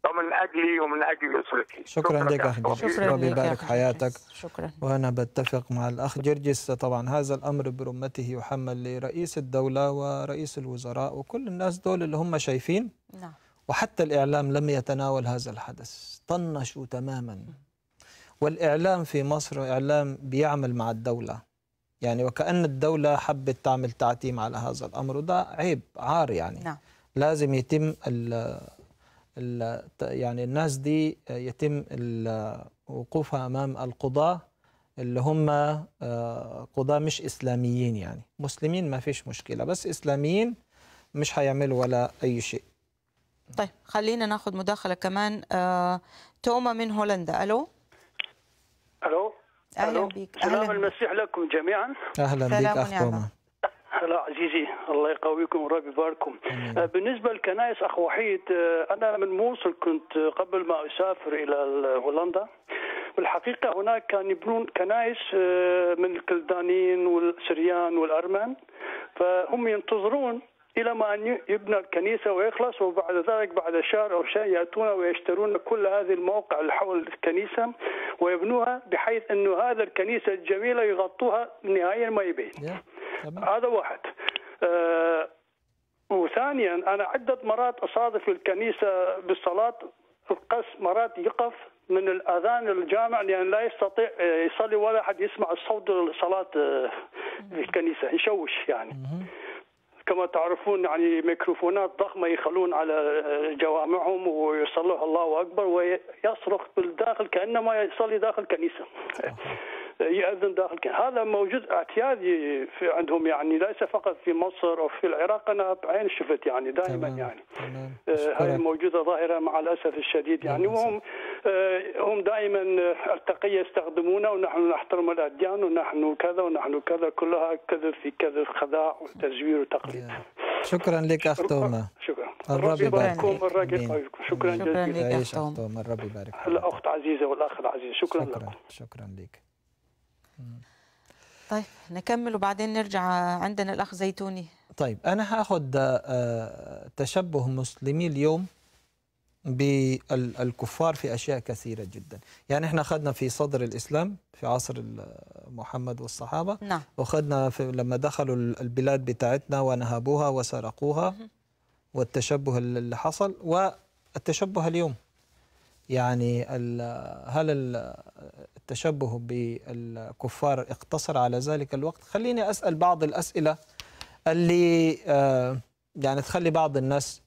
ومن اجلي ومن اجل اسرتي
شكرا, شكرا لك اخ جرجس ربي يبارك حياتك شكرا وانا بتفق مع الاخ جرجس طبعا هذا الامر برمته يحمل لرئيس الدوله ورئيس الوزراء وكل الناس دول اللي هم شايفين نعم وحتى الاعلام لم يتناول هذا الحدث طنشوا تماما والاعلام في مصر اعلام بيعمل مع الدوله يعني وكأن الدولة حبت تعمل تعتيم على هذا الأمر وده عيب عار يعني نعم. لازم يتم يعني الناس دي يتم وقوفها امام القضاه اللي هم آه، قضاه مش اسلاميين يعني مسلمين ما فيش مشكله بس اسلاميين مش هيعملوا ولا اي شيء
طيب خلينا ناخذ مداخله كمان آه، توما من هولندا الو الو اهلا بك سلام المسيح
لكم جميعا اهلا بك اخ توما هلا عزيزي الله يقويكم وربي يباركم آه، بالنسبة للكنائس أخ وحيد آه، أنا من موصل كنت آه، قبل ما أسافر إلى هولندا بالحقيقة هناك كان يبنون كنائس من الكلدانيين والسريان والأرمن فهم ينتظرون إلى ما أن يبنى الكنيسة ويخلص وبعد ذلك بعد شهر أو شيء يأتون ويشترون كل هذه الموقع اللي حول الكنيسة ويبنوها بحيث انه هذا الكنيسة الجميلة يغطوها نهائيا ما يبين هذا واحد آه وثانيا انا عده مرات اصادف الكنيسه بالصلاه القس مرات يقف من الاذان الجامع لان لا يستطيع آه، يصلي ولا احد يسمع الصوت الصلاه في آه، الكنيسه يشوش يعني كما تعرفون يعني ميكروفونات ضخمه يخلون على آه، جوامعهم ويصلوا الله اكبر ويصرخ بالداخل كانما يصلي داخل كنيسه يأذن داخل هذا موجود اعتيادي في عندهم يعني ليس فقط في مصر أو في العراق أنا بعين شفت يعني دائما تمام. يعني تمام. هاي آه، موجودة ظاهرة مع الأسف الشديد يعني نعم، وهم آه، هم دائما التقية يستخدمونه ونحن نحترم الأديان ونحن كذا ونحن كذا كلها كذا في كذا خداع وتزوير وتقليد نعم.
شكرا لك أخ توما
شكرا الرب يبارك شكرا جزيلا لك أخ
توما الرب يبارك
الأخت عزيزة والأخ العزيز شكرا, شكرا لكم شكرا لك
طيب نكمل وبعدين نرجع عندنا الأخ زيتوني
طيب أنا هاخد آه، تشبه مسلمي اليوم بالكفار في أشياء كثيرة جدا يعني إحنا أخذنا في صدر الإسلام في عصر آه، محمد والصحابة نعم. وأخذنا لما دخلوا البلاد بتاعتنا ونهبوها وسرقوها والتشبه اللي حصل والتشبه اليوم يعني آه، هل تشبهه بالكفار اقتصر على ذلك الوقت خليني أسأل بعض الأسئلة اللي آه، يعني تخلي بعض الناس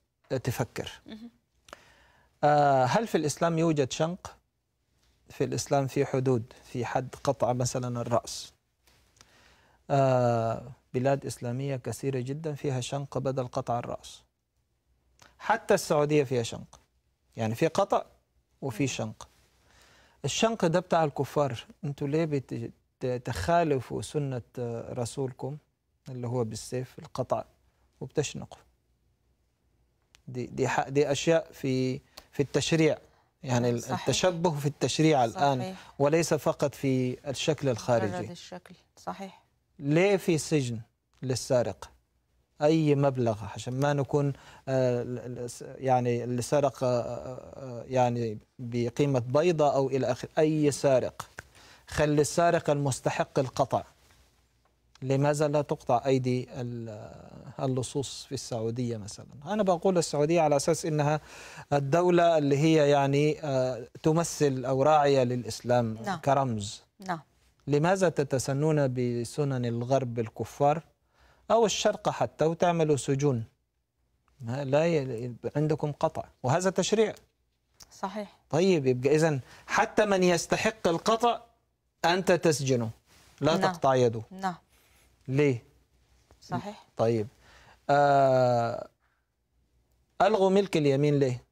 تفكر آه، هل في الإسلام يوجد شنق؟ في الإسلام في حدود في حد قطع مثلا الرأس آه، بلاد إسلامية كثيرة جدا فيها شنق بدل قطع الرأس حتى السعودية فيها شنق يعني في قطع وفي شنق الشنق ده بتاع الكفار انتوا ليه بتخالفوا سنة رسولكم اللي هو بالسيف القطع وبتشنقوا دي دي دي اشياء في في التشريع يعني صحيح. التشبه في التشريع صحيح. الان وليس فقط في الشكل الخارجي
الشكل صحيح
ليه في سجن للسارق اي مبلغ عشان ما نكون آه، يعني اللي سرق آه، آه، يعني بقيمه بيضة او الى اخره اي سارق خلي السارق المستحق القطع لماذا لا تقطع ايدي اللصوص في السعوديه مثلا انا بقول السعوديه على اساس انها الدوله اللي هي يعني تمثل او راعيه للاسلام نعم. كرمز نعم لماذا تتسنون بسنن الغرب الكفار أو الشرق حتى وتعملوا سجون لا ي... عندكم قطع وهذا تشريع صحيح طيب يبقى إذا حتى من يستحق القطع أنت تسجنه لا نعم. تقطع يده نعم ليه؟ صحيح طيب آه ألغوا ملك اليمين ليه؟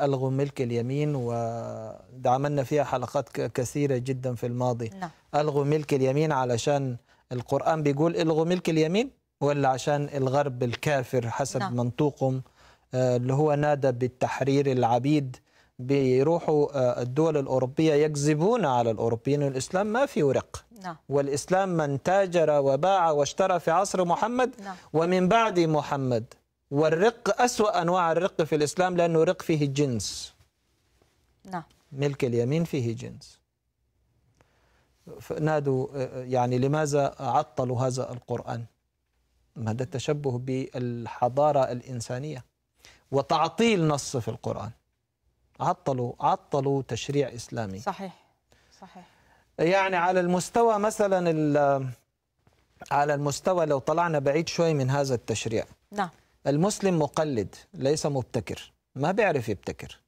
ألغوا ملك اليمين وعملنا فيها حلقات كثيرة جدا في الماضي نعم. ألغوا ملك اليمين علشان القرآن بيقول الغوا ملك اليمين ولا عشان الغرب الكافر حسب نعم. منطوقهم آه، اللي هو نادى بالتحرير العبيد بيروحوا آه، الدول الأوروبية يكذبون على الأوروبيين الإسلام ما في ورق نعم. والإسلام من تاجر وباع واشترى في عصر محمد نعم. ومن بعد محمد والرق أسوأ أنواع الرق في الإسلام لأنه رق فيه جنس نعم. ملك اليمين فيه جنس نادوا يعني لماذا عطلوا هذا القرآن هذا التشبه بالحضارة الإنسانية وتعطيل نص في القرآن عطلوا عطلوا تشريع إسلامي صحيح صحيح يعني على المستوى مثلا على المستوى لو طلعنا بعيد شوي من هذا التشريع نعم المسلم مقلد ليس مبتكر ما بيعرف يبتكر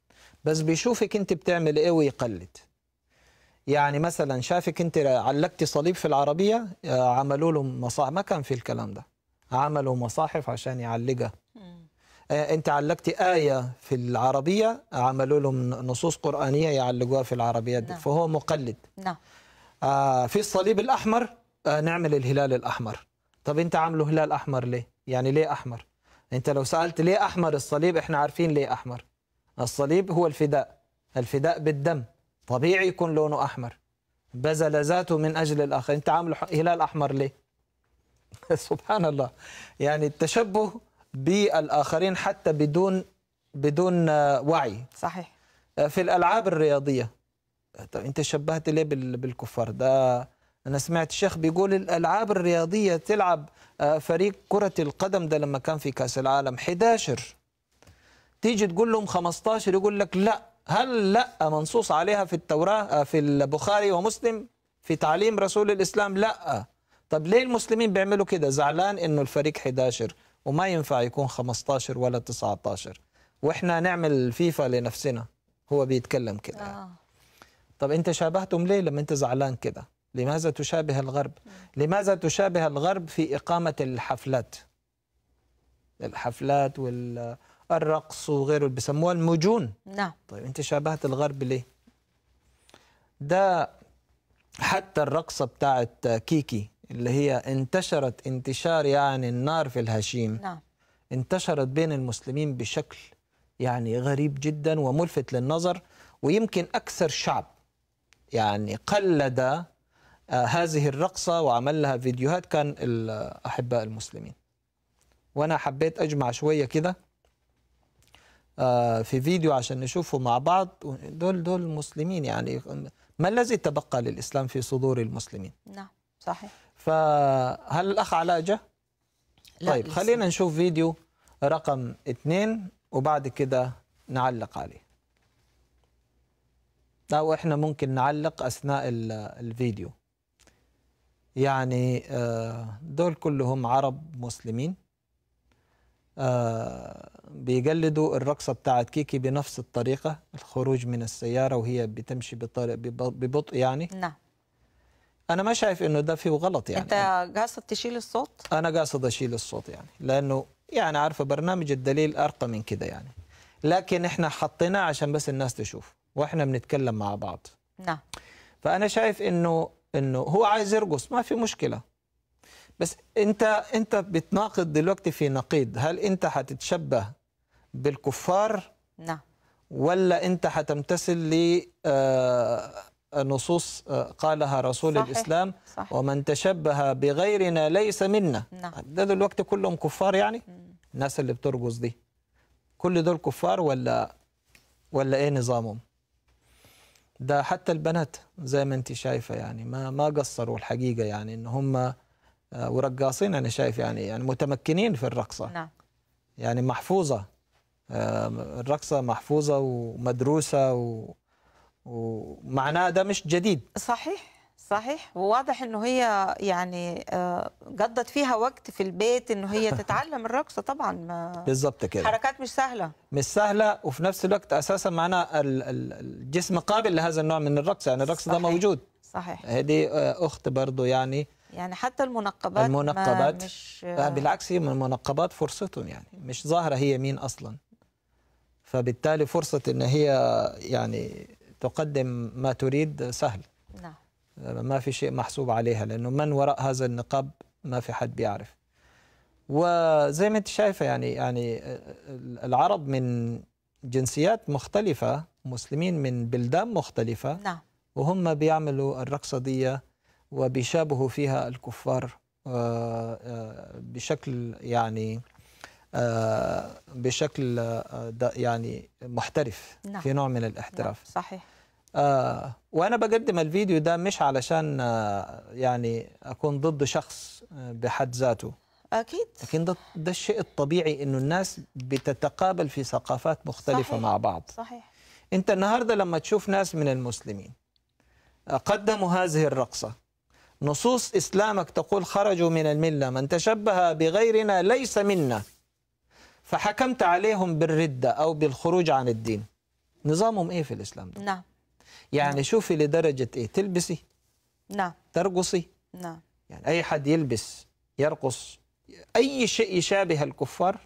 بس بيشوفك انت بتعمل ايه ويقلد يعني مثلا شافك انت علقتي صليب في العربيه آه، عملوا له مصاحف ما كان في الكلام ده عملوا مصاحف عشان يعلقها آه، انت علقتي ايه في العربيه عملوا لهم نصوص قرانيه يعلقوها في العربيات دي نعم. فهو مقلد نعم آه في الصليب الاحمر آه نعمل الهلال الاحمر طب انت عامله هلال احمر ليه يعني ليه احمر انت لو سالت ليه احمر الصليب احنا عارفين ليه احمر الصليب هو الفداء الفداء بالدم طبيعي يكون لونه أحمر بذل ذاته من أجل الآخر أنت عامل هلال أحمر ليه (laughs) سبحان الله يعني التشبه بالآخرين حتى بدون بدون آه، وعي صحيح آه، في الألعاب الرياضية طب أنت شبهت ليه بالكفار ده أنا سمعت الشيخ بيقول الألعاب الرياضية تلعب آه، فريق كرة القدم ده لما كان في كأس العالم 11 تيجي تقول لهم 15 يقول لك لا هل لا منصوص عليها في التوراة آه، في البخاري ومسلم في تعليم رسول الإسلام لا طب ليه المسلمين بيعملوا كده زعلان إنه الفريق 11 وما ينفع يكون 15 ولا 19 وإحنا نعمل فيفا لنفسنا هو بيتكلم كده آه. طب أنت شابهتم ليه لما أنت زعلان كده لماذا تشابه الغرب لماذا تشابه الغرب في إقامة الحفلات الحفلات وال الرقص وغيره اللي بيسموها المجون نعم طيب انت شابهت الغرب ليه ده حتى الرقصه بتاعت كيكي اللي هي انتشرت انتشار يعني النار في الهشيم نعم انتشرت بين المسلمين بشكل يعني غريب جدا وملفت للنظر ويمكن اكثر شعب يعني قلد آه، هذه الرقصه وعمل لها فيديوهات كان الاحباء المسلمين وانا حبيت اجمع شويه كده آه، في فيديو عشان نشوفه مع بعض دول دول مسلمين يعني ما الذي تبقى للإسلام في صدور المسلمين
نعم صحيح
فهل الأخ علاء
لا طيب لسه. خلينا
نشوف فيديو رقم اثنين وبعد كده نعلق عليه أو إحنا ممكن نعلق أثناء الفيديو يعني آه، دول كلهم عرب مسلمين آه بيجلدوا الرقصة بتاعت كيكي بنفس الطريقة الخروج من السيارة وهي بتمشي ببطء يعني نعم أنا ما شايف إنه ده فيه غلط يعني أنت
قاصد تشيل الصوت؟
أنا قاصد أشيل الصوت يعني لأنه يعني عارفة برنامج الدليل أرقى من كده يعني لكن إحنا حطيناه عشان بس الناس تشوف وإحنا بنتكلم مع بعض نعم فأنا شايف إنه إنه هو عايز يرقص ما في مشكلة بس انت انت بتناقض دلوقتي في نقيض هل انت هتتشبه بالكفار نعم ولا انت هتمتثل ل آه، نصوص آه، قالها رسول صحيح. الاسلام صحيح. ومن تشبه بغيرنا ليس منا نعم. ده دلوقتي كلهم كفار يعني الناس اللي بترقص دي كل دول كفار ولا ولا ايه نظامهم ده حتى البنات زي ما انت شايفه يعني ما ما قصروا الحقيقه يعني ان هم آه، ورقاصين انا شايف يعني يعني متمكنين في الرقصه نعم يعني محفوظه الرقصه محفوظه ومدروسه و... ومعناها ده مش جديد صحيح
صحيح وواضح انه هي يعني آه، قضت فيها وقت في البيت انه هي (laughs) تتعلم الرقصه طبعا ما
بالظبط كده حركات مش سهله مش سهله وفي نفس الوقت اساسا معناها الجسم قابل لهذا النوع من الرقصه يعني الرقص ده موجود صحيح هذه آه، اخت برضه يعني
يعني حتى المنقبات المنقبات مش بالعكس
هي من المنقبات فرصتهم يعني مش ظاهره هي مين اصلا فبالتالي فرصه ان هي يعني تقدم ما تريد سهل نعم ما في شيء محسوب عليها لانه من وراء هذا النقاب ما في حد بيعرف وزي ما انت شايفه يعني يعني العرب من جنسيات مختلفه مسلمين من بلدان مختلفه نعم وهم بيعملوا الرقصه دي وبيشابهوا فيها الكفار آه، آه، بشكل يعني آه، بشكل يعني محترف نعم. في نوع من الاحتراف نعم، صحيح وانا بقدم الفيديو ده مش علشان يعني اكون ضد شخص بحد ذاته اكيد لكن ده ده الشيء الطبيعي انه الناس بتتقابل في ثقافات مختلفه صحيح. مع بعض صحيح انت النهارده لما تشوف ناس من المسلمين قدموا هذه الرقصه نصوص إسلامك تقول خرجوا من الملة من تشبه بغيرنا ليس منا فحكمت عليهم بالردة أو بالخروج عن الدين نظامهم إيه في الإسلام ده؟ نعم يعني نعم. شوفي لدرجة إيه تلبسي نعم ترقصي نعم يعني أي حد يلبس يرقص أي شيء يشابه الكفار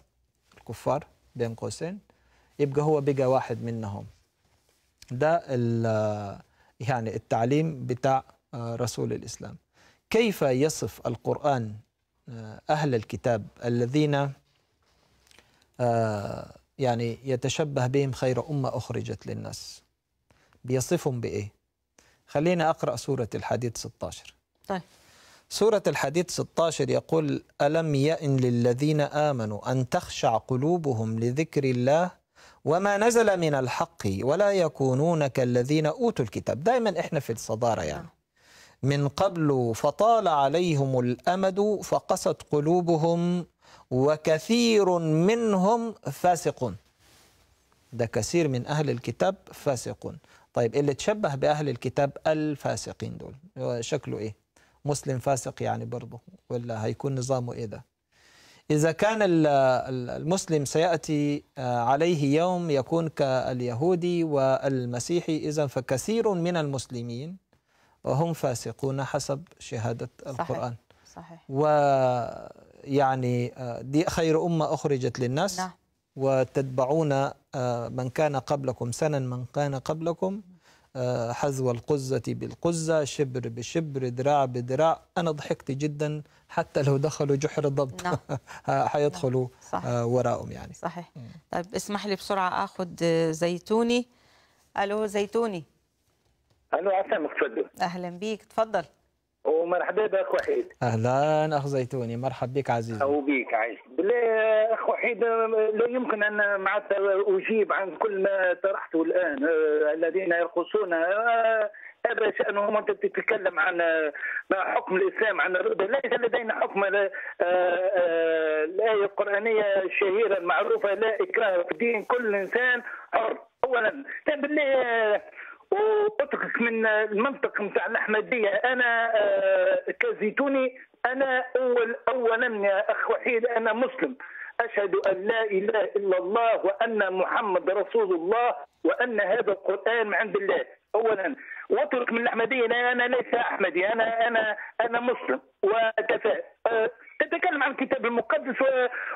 الكفار بين قوسين يبقى هو بقى واحد منهم ده يعني التعليم بتاع آه، رسول الإسلام كيف يصف القرآن آه، أهل الكتاب الذين آه، يعني يتشبه بهم خير أمة أخرجت للناس بيصفهم بإيه خلينا أقرأ سورة الحديد 16 طيب سورة الحديد 16 يقول ألم يأن للذين آمنوا أن تخشع قلوبهم لذكر الله وما نزل من الحق ولا يكونون كالذين أوتوا الكتاب دائما إحنا في الصدارة يعني نعم. من قبل فطال عليهم الامد فقست قلوبهم وكثير منهم فاسقون ده كثير من اهل الكتاب فاسقون طيب اللي تشبه باهل الكتاب الفاسقين دول شكله ايه مسلم فاسق يعني برضه ولا هيكون نظامه ايه ده إذا كان المسلم سيأتي آه، عليه يوم يكون كاليهودي والمسيحي إذا فكثير من المسلمين وهم فاسقون حسب شهادة القرآن صحيح, صحيح. ويعني آه، دي خير أمة أخرجت للناس نعم. وتتبعون آه، من كان قبلكم سنا من كان قبلكم آه، حذو القزة بالقزة شبر بشبر ذراع بذراع أنا ضحكت جدا حتى لو دخلوا جحر الضب نعم. حيدخلوا (laughs) نعم. وراءهم يعني صحيح
طيب اسمح لي بسرعة أخذ زيتوني ألو زيتوني الو
عسام تفضل
اهلا بك تفضل ومرحبا
بك وحيد
اهلا اخ زيتوني مرحبا بك عزيزي
او بك عايش بلا اخ وحيد لا يمكن ان مع اجيب عن كل ما طرحته الان آه، الذين يرقصون آه، هذا شأنهم أنت تتكلم عن آه، حكم الإسلام عن الردة ليس لدينا حكم الآية القرآنية الشهيرة المعروفة لا إكراه في الدين كل إنسان حر أولا بالله واترك من المنطق نتاع الاحمديه انا آه، كزيتوني انا اول اولا يا اخ وحيد انا مسلم أشهد أن لا إله إلا الله وأن محمد رسول الله وأن هذا القرآن من عند الله أولا واترك من الأحمدية أنا ليس أحمدي أنا أنا أنا مسلم وكفى آه، تتكلم عن الكتاب المقدس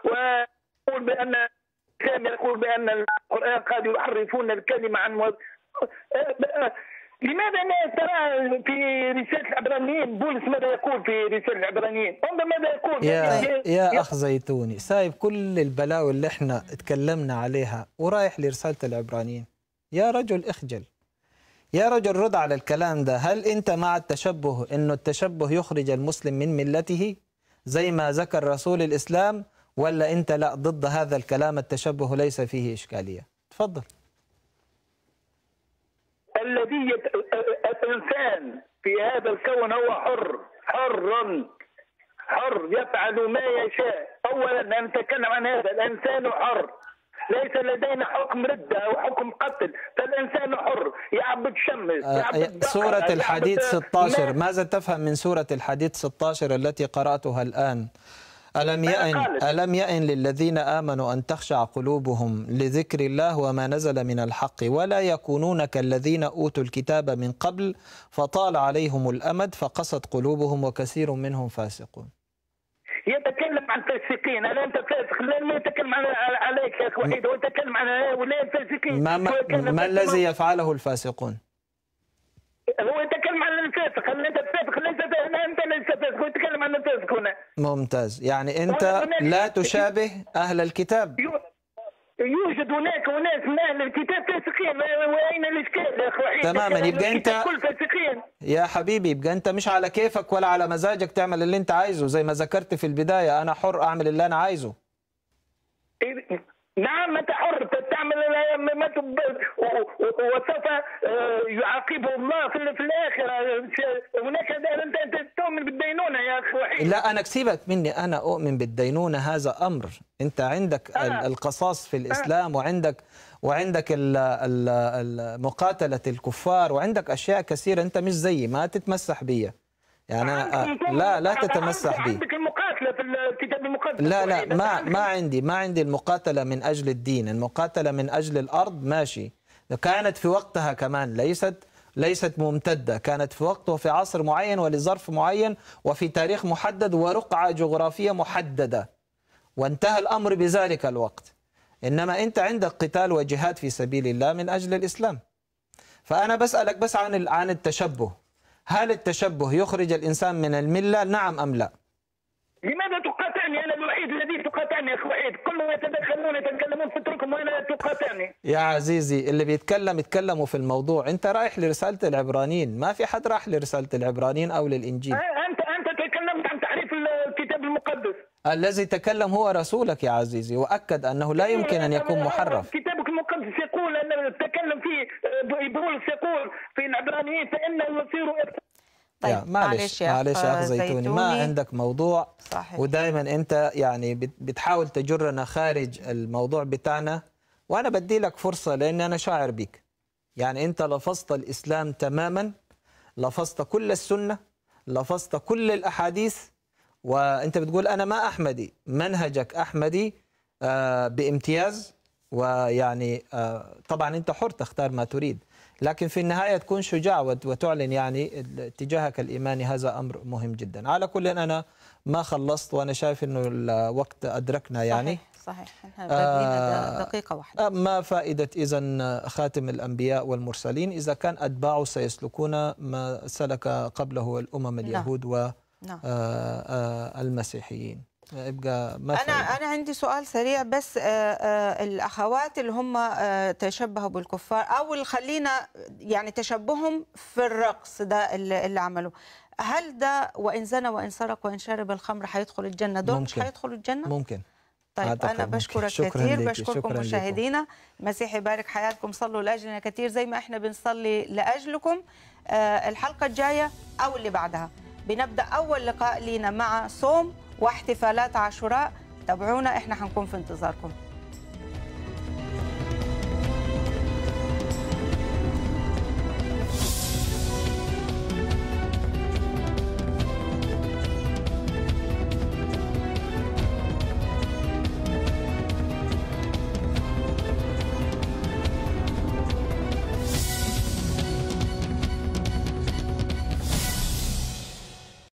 وتقول بأن يقول بأن القرآن قد يحرفون الكلمة عن لماذا لا ترى في رسالة العبرانيين بولس ماذا يقول في رسالة العبرانيين انظر ماذا يقول يا, يعني يا, يا أخ
زيتوني سايب كل البلاوي اللي احنا تكلمنا عليها ورايح لرسالة العبرانيين يا رجل اخجل يا رجل رد على الكلام ده هل أنت مع التشبه أنه التشبه يخرج المسلم من ملته زي ما ذكر رسول الإسلام ولا أنت لا ضد هذا الكلام التشبه ليس فيه إشكالية تفضل
الذي الإنسان في هذا الكون هو حر حر حر يفعل ما يشاء أولا نتكلم عن هذا الإنسان حر ليس لدينا حكم ردة أو حكم قتل فالإنسان حر يعبد شمس آه، يعبد آه، سورة الحديد 16 ماذا
تفهم من سورة الحديد 16 التي قرأتها الآن؟ ألم يأن ألم يأن للذين آمنوا أن تخشع قلوبهم لذكر الله وما نزل من الحق ولا يكونون كالذين أوتوا الكتاب من قبل فطال عليهم الأمد فقست قلوبهم وكثير منهم فاسقون
يتكلم عن فاسقين الا انت فاسق لا يتكلم عليك يا اخ وحيد يتكلم عن ولا فاسقين ما, ما, ما الذي
يفعله الفاسقون؟
هو يتكلم عن الفسق ان انت تفسق ليس انت ليس فاسق يتكلم عن الفسق هنا
ممتاز يعني انت لا تشابه اهل الكتاب
يوجد هناك اناس من اهل الكتاب فاسقين واين الاشكال يا اخوي تماما يبقى انت كل فاسقين
يا حبيبي يبقى انت مش على كيفك ولا على مزاجك تعمل اللي انت عايزه زي ما ذكرت في البدايه انا حر اعمل اللي انا عايزه إيه؟
نعم أنت حر تعمل ما وسوف آه، يعاقبه الله في الآخرة هناك أنت أنت تؤمن بالدينونة يا أخي وحيد لا
أنا سيبك مني أنا أؤمن بالدينونة هذا أمر أنت عندك آه. القصاص في آه. الإسلام آه. وعندك وعندك مقاتلة الكفار وعندك أشياء كثيرة أنت مش زيي ما تتمسح بي يعني آه، لا لا تتمسح بي
المقاتله في الكتاب المقدس لا لا ما ما عندي
ما عندي المقاتله من اجل الدين المقاتله من اجل الارض ماشي كانت في وقتها كمان ليست ليست ممتده كانت في وقت وفي عصر معين ولظرف معين وفي تاريخ محدد ورقعه جغرافيه محدده وانتهى الامر بذلك الوقت انما انت عندك قتال وجهاد في سبيل الله من اجل الاسلام فانا بسالك بس عن عن التشبه هل التشبه يخرج الانسان من المله نعم ام لا
يعني وحيد كلهم يتدخلون يتكلمون في تركهم وانا ثاني
يا عزيزي اللي بيتكلم يتكلموا في الموضوع انت رايح لرساله العبرانيين ما في حد راح لرساله العبرانيين او للانجيل أه،
انت انت تكلمت عن تعريف الكتاب المقدس
الذي تكلم هو رسولك يا عزيزي واكد انه لا يمكن ان يكون محرف
كتابك المقدس يقول ان تكلم فيه أه، بولس يقول في العبرانيين فانه يصير
طيب يعني معلش يا معلش يا اخ زيتوني, ما عندك موضوع صحيح. ودائما انت يعني بتحاول تجرنا خارج الموضوع بتاعنا وانا بدي لك فرصه لان انا شاعر بك يعني انت لفظت الاسلام تماما لفظت كل السنه لفظت كل الاحاديث وانت بتقول انا ما احمدي منهجك احمدي آه، بامتياز ويعني آه، طبعا انت حر تختار ما تريد لكن في النهاية تكون شجاع وتعلن يعني اتجاهك الإيماني هذا أمر مهم جدا على كل أنا ما خلصت وأنا شايف أنه الوقت أدركنا يعني صحيح. صحيح آه دقيقة واحدة آه، ما فائدة إذا خاتم الأنبياء والمرسلين إذا كان أتباعه سيسلكون ما سلك قبله الأمم نعم. اليهود والمسيحيين نعم. آه، آه، يبقى مثل. انا انا
عندي سؤال سريع بس آه، آه، الاخوات اللي هم آه، تشبهوا بالكفار او خلينا يعني تشبههم في الرقص ده اللي, عملوه هل ده وان زنى وان سرق وان شرب الخمر هيدخل الجنه دول مش هيدخلوا الجنه ممكن
طيب انا بشكرك كثير بشكركم مشاهدينا
المسيح يبارك حياتكم صلوا لاجلنا كثير زي ما احنا بنصلي لاجلكم الحلقه الجايه او اللي بعدها بنبدا اول لقاء لينا مع صوم واحتفالات عاشوراء تابعونا احنا هنكون في انتظاركم